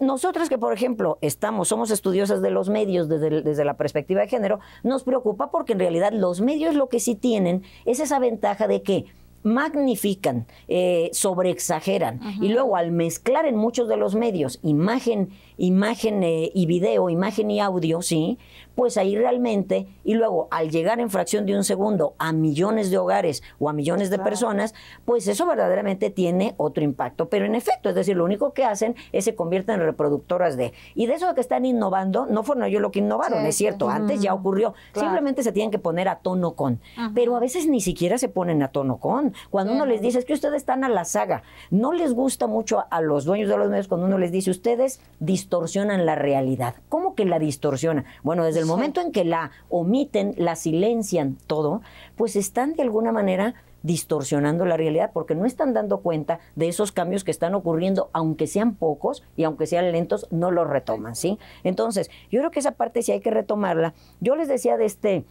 Nosotras que, por ejemplo, estamos, somos estudiosas de los medios desde, desde, la perspectiva de género, nos preocupa porque en realidad los medios lo que sí tienen es esa ventaja de que magnifican, eh, sobreexageran. Y luego al mezclar en muchos de los medios imagen, imagen eh, y video, imagen y audio, ¿sí? pues ahí realmente, y luego al llegar en fracción de un segundo a millones de hogares o a millones de personas, pues eso verdaderamente tiene otro impacto. Pero en efecto, es decir, lo único que hacen es se convierten en reproductoras de. Y de eso que están innovando, no fueron yo lo que innovaron, es cierto, antes ya ocurrió. Simplemente se tienen que poner a tono con. Pero a veces ni siquiera se ponen a tono con. Cuando uno les dice, es que ustedes están a la saga, no les gusta mucho a los dueños de los medios cuando uno les dice, ustedes distorsionan la realidad. ¿Cómo que la distorsiona? Bueno, desde el momento en que la omiten, la silencian todo, pues están de alguna manera distorsionando la realidad porque no están dando cuenta de esos cambios que están ocurriendo, aunque sean pocos y aunque sean lentos, no los retoman, ¿sí? Entonces, yo creo que esa parte sí hay que retomarla. Yo les decía de este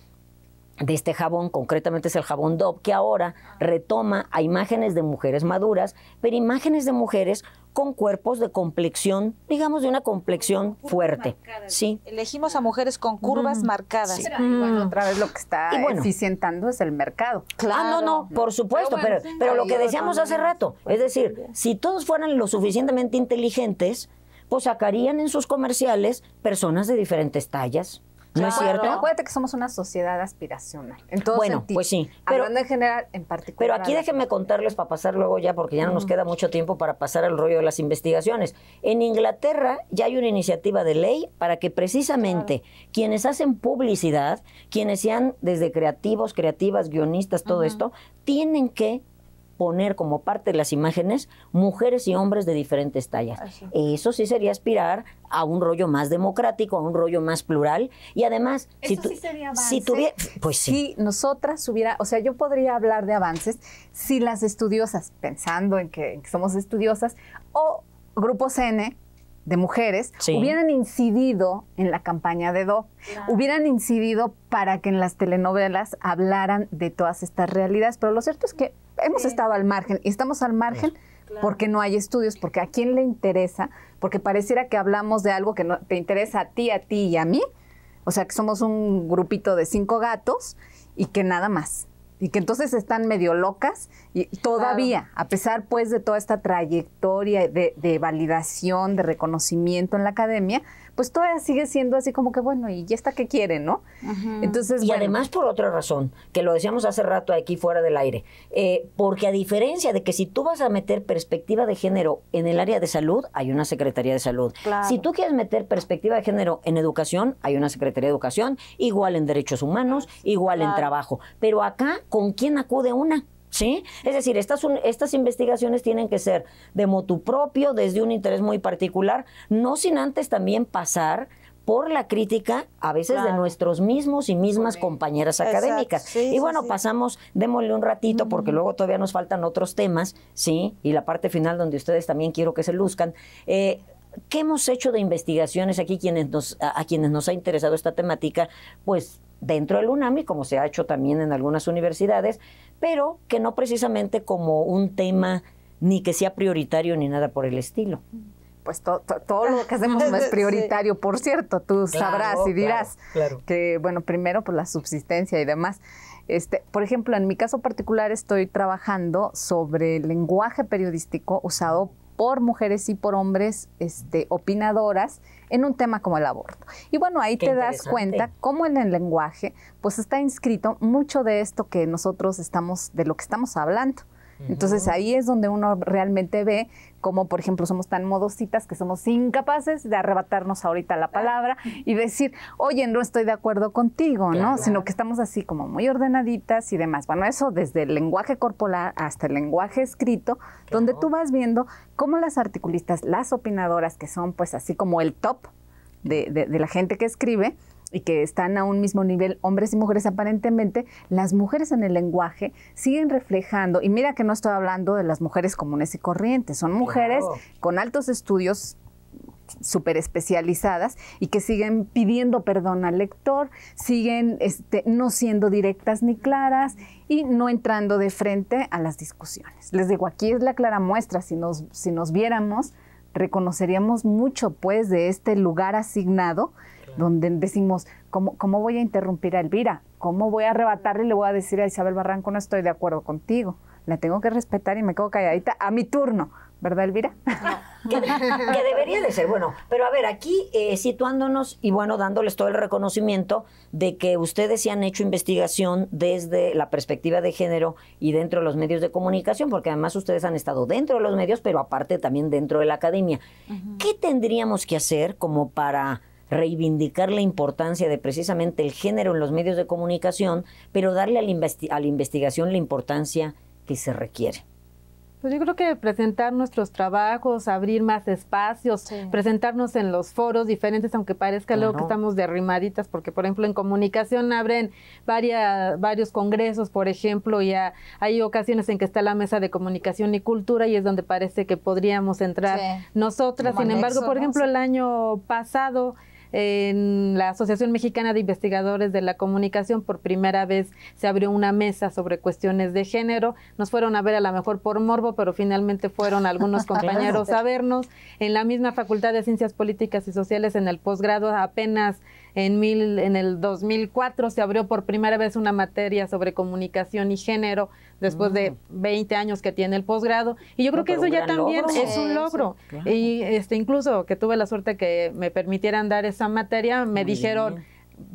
de este jabón, concretamente es el jabón Dove, que ahora retoma a imágenes de mujeres maduras, pero imágenes de mujeres con cuerpos de complexión, digamos de una complexión fuerte. Sí. Elegimos a mujeres con curvas mm. marcadas. Bueno, mm. otra vez lo que está eficientando es el mercado. Claro. Ah, no, no, por supuesto, pero, pero lo que decíamos hace rato, es decir, si todos fueran lo suficientemente inteligentes, pues sacarían en sus comerciales personas de diferentes tallas ¿No es cierto? Acuérdate que somos una sociedad aspiracional. Entonces, bueno, pues sí. Pero, Hablando en general, en particular. Pero aquí déjenme contarles para pasar luego ya, porque ya no nos queda mucho tiempo para pasar al rollo de las investigaciones. En Inglaterra ya hay una iniciativa de ley para que precisamente quienes hacen publicidad, quienes sean desde creativos, creativas, guionistas, todo esto, tienen que poner como parte de las imágenes mujeres y hombres de diferentes tallas. Eso sí sería aspirar a un rollo más democrático, a un rollo más plural. Y además, si, si tuviera... Pues Si nosotras hubiera, o sea, yo podría hablar de avances si las estudiosas, pensando en que, somos estudiosas, o grupos N de mujeres hubieran incidido en la campaña de Do, hubieran incidido para que en las telenovelas hablaran de todas estas realidades, pero lo cierto es que hemos estado al margen y estamos al margen. porque no hay estudios, porque a quién le interesa, porque pareciera que hablamos de algo que no te interesa a ti, a ti y a mí, o sea que somos un grupito de cinco gatos y que nada más y que entonces están medio locas y todavía, a pesar pues de toda esta trayectoria de, validación, de reconocimiento en la academia, pues todavía sigue siendo así como que, bueno, ¿y ya está, que quiere, no? Entonces, y además por otra razón, que lo decíamos hace rato aquí fuera del aire, eh, porque a diferencia de que si tú vas a meter perspectiva de género en el área de salud, hay una Secretaría de Salud. Si tú quieres meter perspectiva de género en educación, hay una Secretaría de Educación, igual en derechos humanos, igual en trabajo. Pero acá, ¿con quién acude una? ¿sí? Es decir, estas, investigaciones tienen que ser de motu propio, desde un interés muy particular, no sin antes también pasar por la crítica a veces de nuestros mismos y mismas compañeras académicas. y bueno, pasamos, démosle un ratito, porque luego todavía nos faltan otros temas, ¿sí? Y la parte final donde ustedes también quiero que se luzcan. Eh, ¿Qué hemos hecho de investigaciones aquí quienes a, a quienes nos ha interesado esta temática? Pues dentro del UNAMI, como se ha hecho también en algunas universidades, pero que no precisamente como un tema ni que sea prioritario ni nada por el estilo. Pues todo lo que hacemos no es prioritario, por cierto, tú sabrás y dirás que, bueno, primero por pues, la subsistencia y demás. Este, por ejemplo, en mi caso particular estoy trabajando sobre el lenguaje periodístico usado por mujeres y por hombres este, opinadoras en un tema como el aborto. Y bueno, ahí te das cuenta cómo en el lenguaje pues está inscrito mucho de esto que nosotros estamos, de lo que estamos hablando. Entonces ahí es donde uno realmente ve cómo, por ejemplo, somos tan modositas que somos incapaces de arrebatarnos ahorita la palabra y decir, oye, no estoy de acuerdo contigo, ¿no? Sino que estamos así como muy ordenaditas y demás. Bueno, eso desde el lenguaje corporal hasta el lenguaje escrito, donde tú vas viendo cómo las articulistas, las opinadoras, que son pues así como el top de, de la gente que escribe, y que están a un mismo nivel hombres y mujeres, aparentemente las mujeres en el lenguaje siguen reflejando, y mira que no estoy hablando de las mujeres comunes y corrientes, son mujeres con altos estudios súper especializadas y que siguen pidiendo perdón al lector, siguen este, no siendo directas ni claras y no entrando de frente a las discusiones. Les digo, aquí es la clara muestra, si nos, si nos viéramos, reconoceríamos mucho pues de este lugar asignado donde decimos, ¿cómo, ¿cómo voy a interrumpir a Elvira? ¿Cómo voy a arrebatarle? y Le voy a decir a Isabel Barranco, no estoy de acuerdo contigo. La tengo que respetar y me quedo calladita a mi turno. ¿Verdad, Elvira? que, debería de ser. Bueno, pero a ver, aquí eh, situándonos y bueno, dándoles todo el reconocimiento de que ustedes sí han hecho investigación desde la perspectiva de género y dentro de los medios de comunicación, porque además ustedes han estado dentro de los medios, pero aparte también dentro de la academia. ¿Qué tendríamos que hacer como para reivindicar la importancia de precisamente el género en los medios de comunicación, pero darle a la, investigación la importancia que se requiere. Pues yo creo que presentar nuestros trabajos, abrir más espacios, presentarnos en los foros diferentes, aunque parezca luego que estamos derrimaditas, porque por ejemplo en comunicación abren varios congresos, por ejemplo, y hay ocasiones en que está la mesa de comunicación y cultura y es donde parece que podríamos entrar nosotras. Sin embargo, por ejemplo, el año pasado... En la Asociación Mexicana de Investigadores de la Comunicación por primera vez se abrió una mesa sobre cuestiones de género. Nos fueron a ver a lo mejor por morbo, pero finalmente fueron algunos compañeros a vernos. En la misma Facultad de Ciencias Políticas y Sociales en el posgrado apenas en, mil, en el 2004 se abrió por primera vez una materia sobre comunicación y género después de 20 mm. años que tiene el posgrado. Y yo ah, creo que eso ya también es un logro. Y este, incluso que tuve la suerte que me permitieran dar esa materia, me dijeron,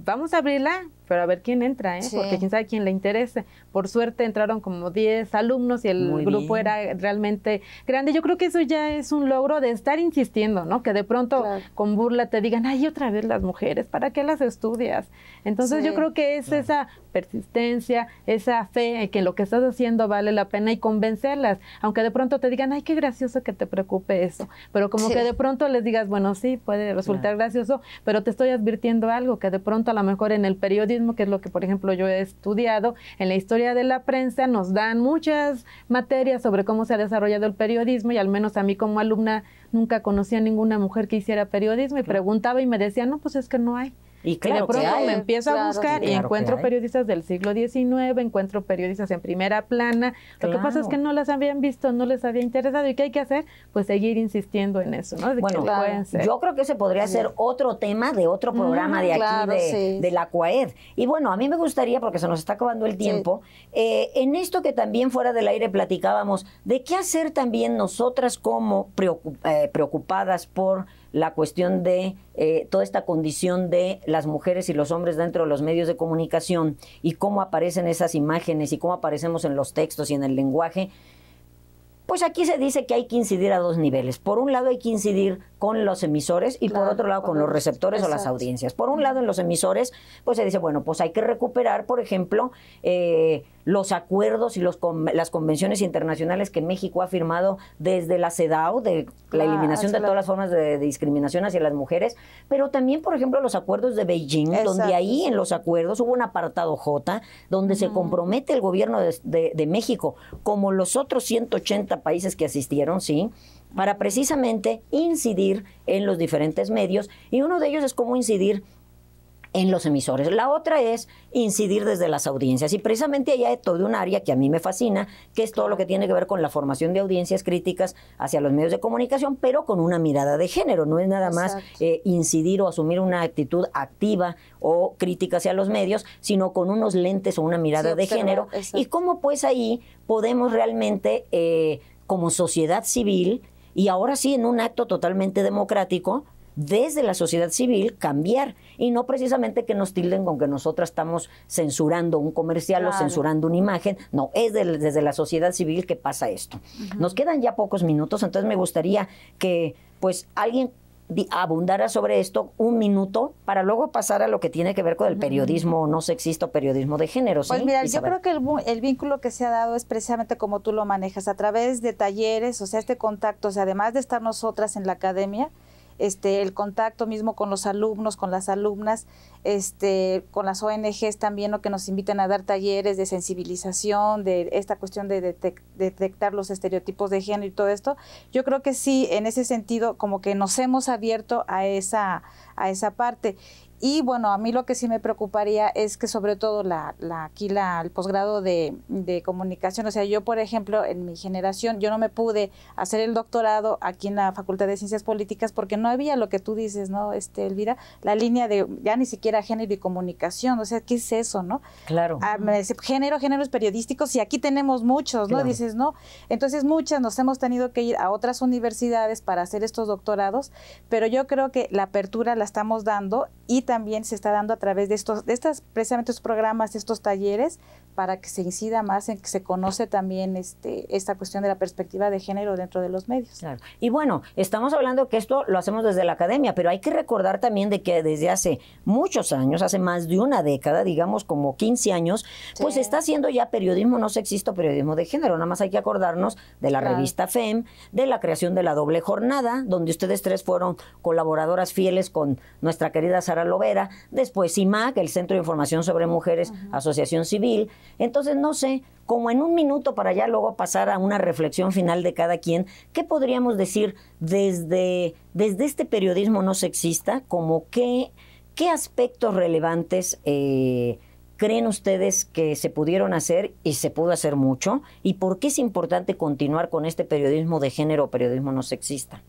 vamos a abrirla, pero a ver quién entra, ¿eh? porque quién sabe quién le interese. Por suerte entraron como 10 alumnos y el grupo era realmente grande. Yo creo que eso ya es un logro de estar insistiendo, ¿no? Que de pronto con burla te digan, ay, otra vez las mujeres, ¿para qué las estudias? Entonces yo creo que es esa persistencia, esa fe en que lo que estás haciendo vale la pena y convencerlas, aunque de pronto te digan, ay, qué gracioso que te preocupe eso, pero como que de pronto les digas, bueno, sí, puede resultar gracioso, pero te estoy advirtiendo algo, que de pronto a lo mejor en el periódico que es lo que, por ejemplo, yo he estudiado en la historia de la prensa, nos dan muchas materias sobre cómo se ha desarrollado el periodismo y al menos a mí como alumna nunca conocía a ninguna mujer que hiciera periodismo y preguntaba y me decía, no, pues es que no hay. Y de pronto me empiezo a buscar y encuentro periodistas del siglo XIX, encuentro periodistas en primera plana. Lo que pasa es que no las habían visto, no les había interesado. ¿Y qué hay que hacer? Pues seguir insistiendo en eso, bueno, yo creo que ese podría ser otro tema de otro programa de aquí, de, la CUAED. Y bueno, a mí me gustaría, porque se nos está acabando el tiempo, eh, en esto que también fuera del aire platicábamos, de qué hacer también nosotras como eh, preocupadas por la cuestión de eh, toda esta condición de las mujeres y los hombres dentro de los medios de comunicación y cómo aparecen esas imágenes y cómo aparecemos en los textos y en el lenguaje, pues aquí se dice que hay que incidir a dos niveles. Por un lado hay que incidir con los emisores y por otro lado con los receptores o las audiencias. Por un lado en los emisores, pues se dice, bueno, pues hay que recuperar, por ejemplo, eh, los acuerdos y los, las convenciones internacionales que México ha firmado desde la CEDAW, de la ah, eliminación de todas las formas de, discriminación hacia las mujeres, pero también, por ejemplo, los acuerdos de Beijing, donde ahí en los acuerdos hubo un apartado J, donde se compromete el gobierno de, de México, como los otros 180 países que asistieron, ¿sí? para precisamente incidir en los diferentes medios y uno de ellos es cómo incidir en los emisores. La otra es incidir desde las audiencias. Y precisamente allá hay todo un área que a mí me fascina, que es todo lo que tiene que ver con la formación de audiencias críticas hacia los medios de comunicación, pero con una mirada de género. No es nada más eh, incidir o asumir una actitud activa o crítica hacia los medios, sino con unos lentes o una mirada de género. Y cómo pues ahí podemos realmente, eh, como sociedad civil, y ahora sí en un acto totalmente democrático, desde la sociedad civil cambiar y no precisamente que nos tilden con que nosotras estamos censurando un comercial o censurando una imagen, no, es desde la sociedad civil que pasa esto. Nos quedan ya pocos minutos, entonces me gustaría que pues alguien abundara sobre esto un minuto para luego pasar a lo que tiene que ver con el periodismo no sexista o periodismo de género. Pues mira, yo creo que el, vínculo que se ha dado es precisamente como tú lo manejas, a través de talleres, o sea, este contacto, además de estar nosotras en la academia, este, el contacto mismo con los alumnos, con las alumnas, este, con las ONGs también, lo que nos invitan a dar talleres de sensibilización, de esta cuestión de detectar los estereotipos de género y todo esto. Yo creo que sí, en ese sentido, como que nos hemos abierto a esa, a esa parte. Y bueno, a mí lo que sí me preocuparía es que sobre todo la, la aquí la, el posgrado de, comunicación, o sea, yo por ejemplo, en mi generación, yo no me pude hacer el doctorado aquí en la Facultad de Ciencias Políticas porque no había lo que tú dices, ¿no, este, Elvira? La línea de ya ni siquiera género y comunicación, o sea, ¿qué es eso, no? Claro. Ah, género, géneros periodísticos y aquí tenemos muchos, ¿no? Dices, no. Entonces muchas nos hemos tenido que ir a otras universidades para hacer estos doctorados, pero yo creo que la apertura la estamos dando y también se está dando a través de estos, de estas, precisamente estos programas, estos talleres, para que se incida más en que se conoce también este, esta cuestión de la perspectiva de género dentro de los medios. Claro. Y bueno, estamos hablando que esto lo hacemos desde la academia, pero hay que recordar también de que desde hace muchos años, hace más de una década, digamos como 15 años, pues está haciendo ya periodismo no sexista, periodismo de género. Nada más hay que acordarnos de la revista FEM, de la creación de la doble jornada, donde ustedes tres fueron colaboradoras fieles con nuestra querida Sara Lovera, después IMAC, el Centro de Información sobre Mujeres, Asociación Civil, entonces, no sé, como en un minuto para ya luego pasar a una reflexión final de cada quien, ¿qué podríamos decir desde, este periodismo no sexista? Como qué, aspectos relevantes eh, creen ustedes que se pudieron hacer y se pudo hacer mucho? ¿Y por qué es importante continuar con este periodismo de género o periodismo no sexista?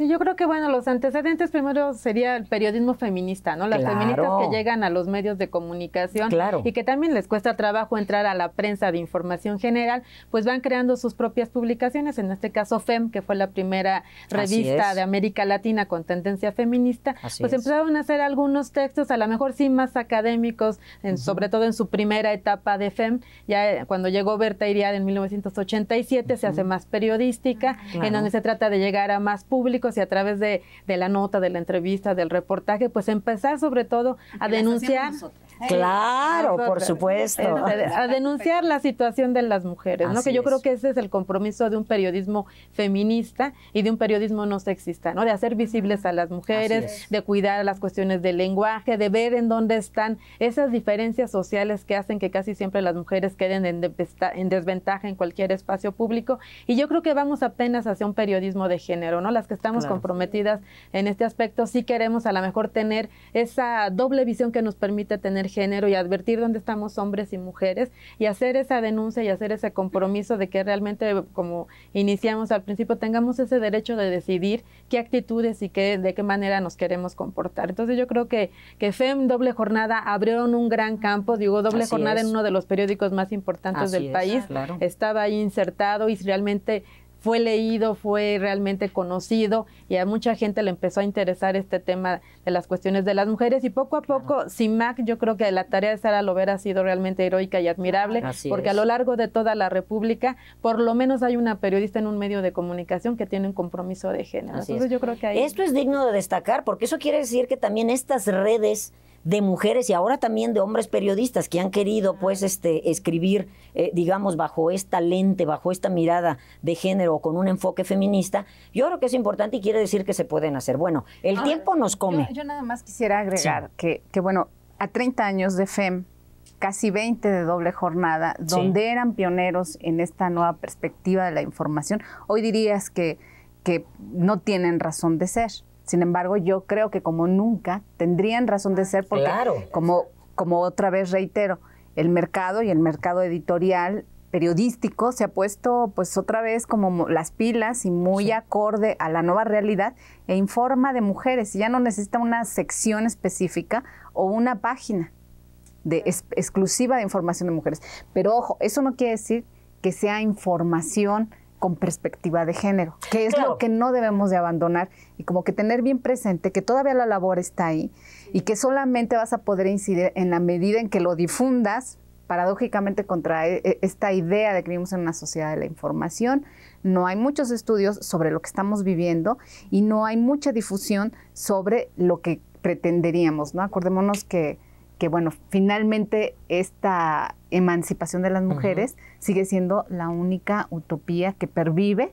Sí, yo creo que bueno, los antecedentes primero sería el periodismo feminista, ¿no? Las feministas que llegan a los medios de comunicación y que también les cuesta trabajo entrar a la prensa de información general, pues van creando sus propias publicaciones, en este caso FEM, que fue la primera revista de América Latina con tendencia feminista, pues empezaron a hacer algunos textos, a lo mejor sí más académicos, sobre todo en su primera etapa de FEM, ya eh, cuando llegó Berta Iriad en 1987 se hace más periodística, ah, en donde se trata de llegar a más público y a través de, de la nota, de la entrevista, del reportaje, pues empezar sobre todo a denunciar Claro, por supuesto. a denunciar la situación de las mujeres, ¿no? Que yo creo que ese es el compromiso de un periodismo feminista y de un periodismo no sexista, ¿no? De hacer visibles a las mujeres, de cuidar las cuestiones del lenguaje, de ver en dónde están esas diferencias sociales que hacen que casi siempre las mujeres queden en, desventaja en cualquier espacio público. Y yo creo que vamos apenas hacia un periodismo de género, ¿no? Las que estamos comprometidas en este aspecto sí queremos a lo mejor tener esa doble visión que nos permite tener género y advertir dónde estamos hombres y mujeres y hacer esa denuncia y hacer ese compromiso de que realmente, como iniciamos al principio, tengamos ese derecho de decidir qué actitudes y qué, de qué manera nos queremos comportar. Entonces yo creo que, que FEM Doble Jornada abrieron un gran campo, digo, Doble Jornada en uno de los periódicos más importantes del país, claro. estaba ahí insertado y realmente fue leído, fue realmente conocido y a mucha gente le empezó a interesar este tema de las cuestiones de las mujeres y poco a poco Simac, yo creo que la tarea de Sara Lovera ha sido realmente heroica y admirable ah, porque a lo largo de toda la República por lo menos hay una periodista en un medio de comunicación que tiene un compromiso de género. yo creo que Esto es digno de destacar porque eso quiere decir que también estas redes de mujeres y ahora también de hombres periodistas que han querido pues este escribir eh, digamos bajo esta lente bajo esta mirada de género o con un enfoque feminista yo creo que es importante y quiere decir que se pueden hacer bueno el tiempo nos come yo, nada más quisiera agregar que, que bueno a 30 años de FEM casi 20 de doble jornada donde eran pioneros en esta nueva perspectiva de la información hoy dirías que que no tienen razón de ser sin embargo, yo creo que como nunca tendrían razón de ser porque, como, como otra vez reitero, el mercado y el mercado editorial periodístico se ha puesto pues otra vez como las pilas y muy acorde a la nueva realidad e informa de mujeres y ya no necesita una sección específica o una página de exclusiva de información de mujeres. Pero ojo, eso no quiere decir que sea información con perspectiva de género, que es lo que no debemos de abandonar y como que tener bien presente que todavía la labor está ahí y que solamente vas a poder incidir en la medida en que lo difundas paradójicamente contra e, e, esta idea de que vivimos en una sociedad de la información. No hay muchos estudios sobre lo que estamos viviendo y no hay mucha difusión sobre lo que pretenderíamos, ¿no? Acordémonos que, bueno, finalmente esta emancipación de las mujeres sigue siendo la única utopía que pervive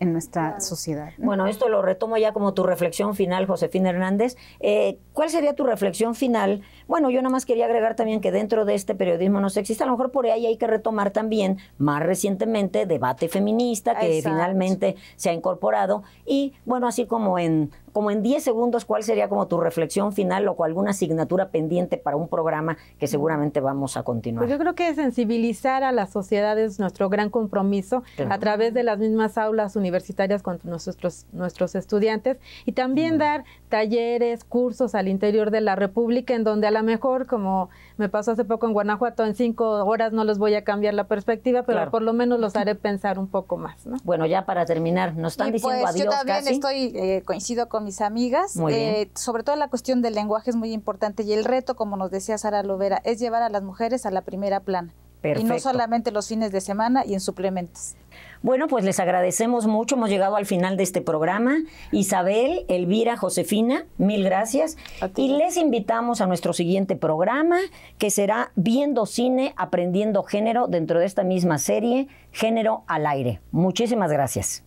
en nuestra sociedad. Bueno, esto lo retomo ya como tu reflexión final, Josefina Hernández. Eh, ¿Cuál sería tu reflexión final? Bueno, yo nada más quería agregar también que dentro de este periodismo no existe, a lo mejor por ahí hay que retomar también, más recientemente, debate feminista, que finalmente se ha incorporado, y bueno, así como en como en 10 segundos, ¿cuál sería como tu reflexión final o alguna asignatura pendiente para un programa que seguramente vamos a continuar? Pues yo creo que sensibilizar a la sociedad es nuestro gran compromiso a través de las mismas aulas universitarias con nuestros, nuestros estudiantes y también dar talleres, cursos al interior de la República en donde a lo mejor, como me pasó hace poco en Guanajuato, en cinco horas no les voy a cambiar la perspectiva, pero por lo menos los haré pensar un poco más. Bueno, ya para terminar, nos están diciendo pues, Yo también estoy, eh, coincido con mis amigas. Eh, sobre todo la cuestión del lenguaje es muy importante y el reto, como nos decía Sara Lovera, es llevar a las mujeres a la primera plana. Y no solamente los fines de semana y en suplementos. Bueno, pues les agradecemos mucho. Hemos llegado al final de este programa. Isabel, Elvira, Josefina, mil gracias. Y les invitamos a nuestro siguiente programa, que será Viendo Cine, Aprendiendo Género, dentro de esta misma serie, Género al Aire. Muchísimas gracias.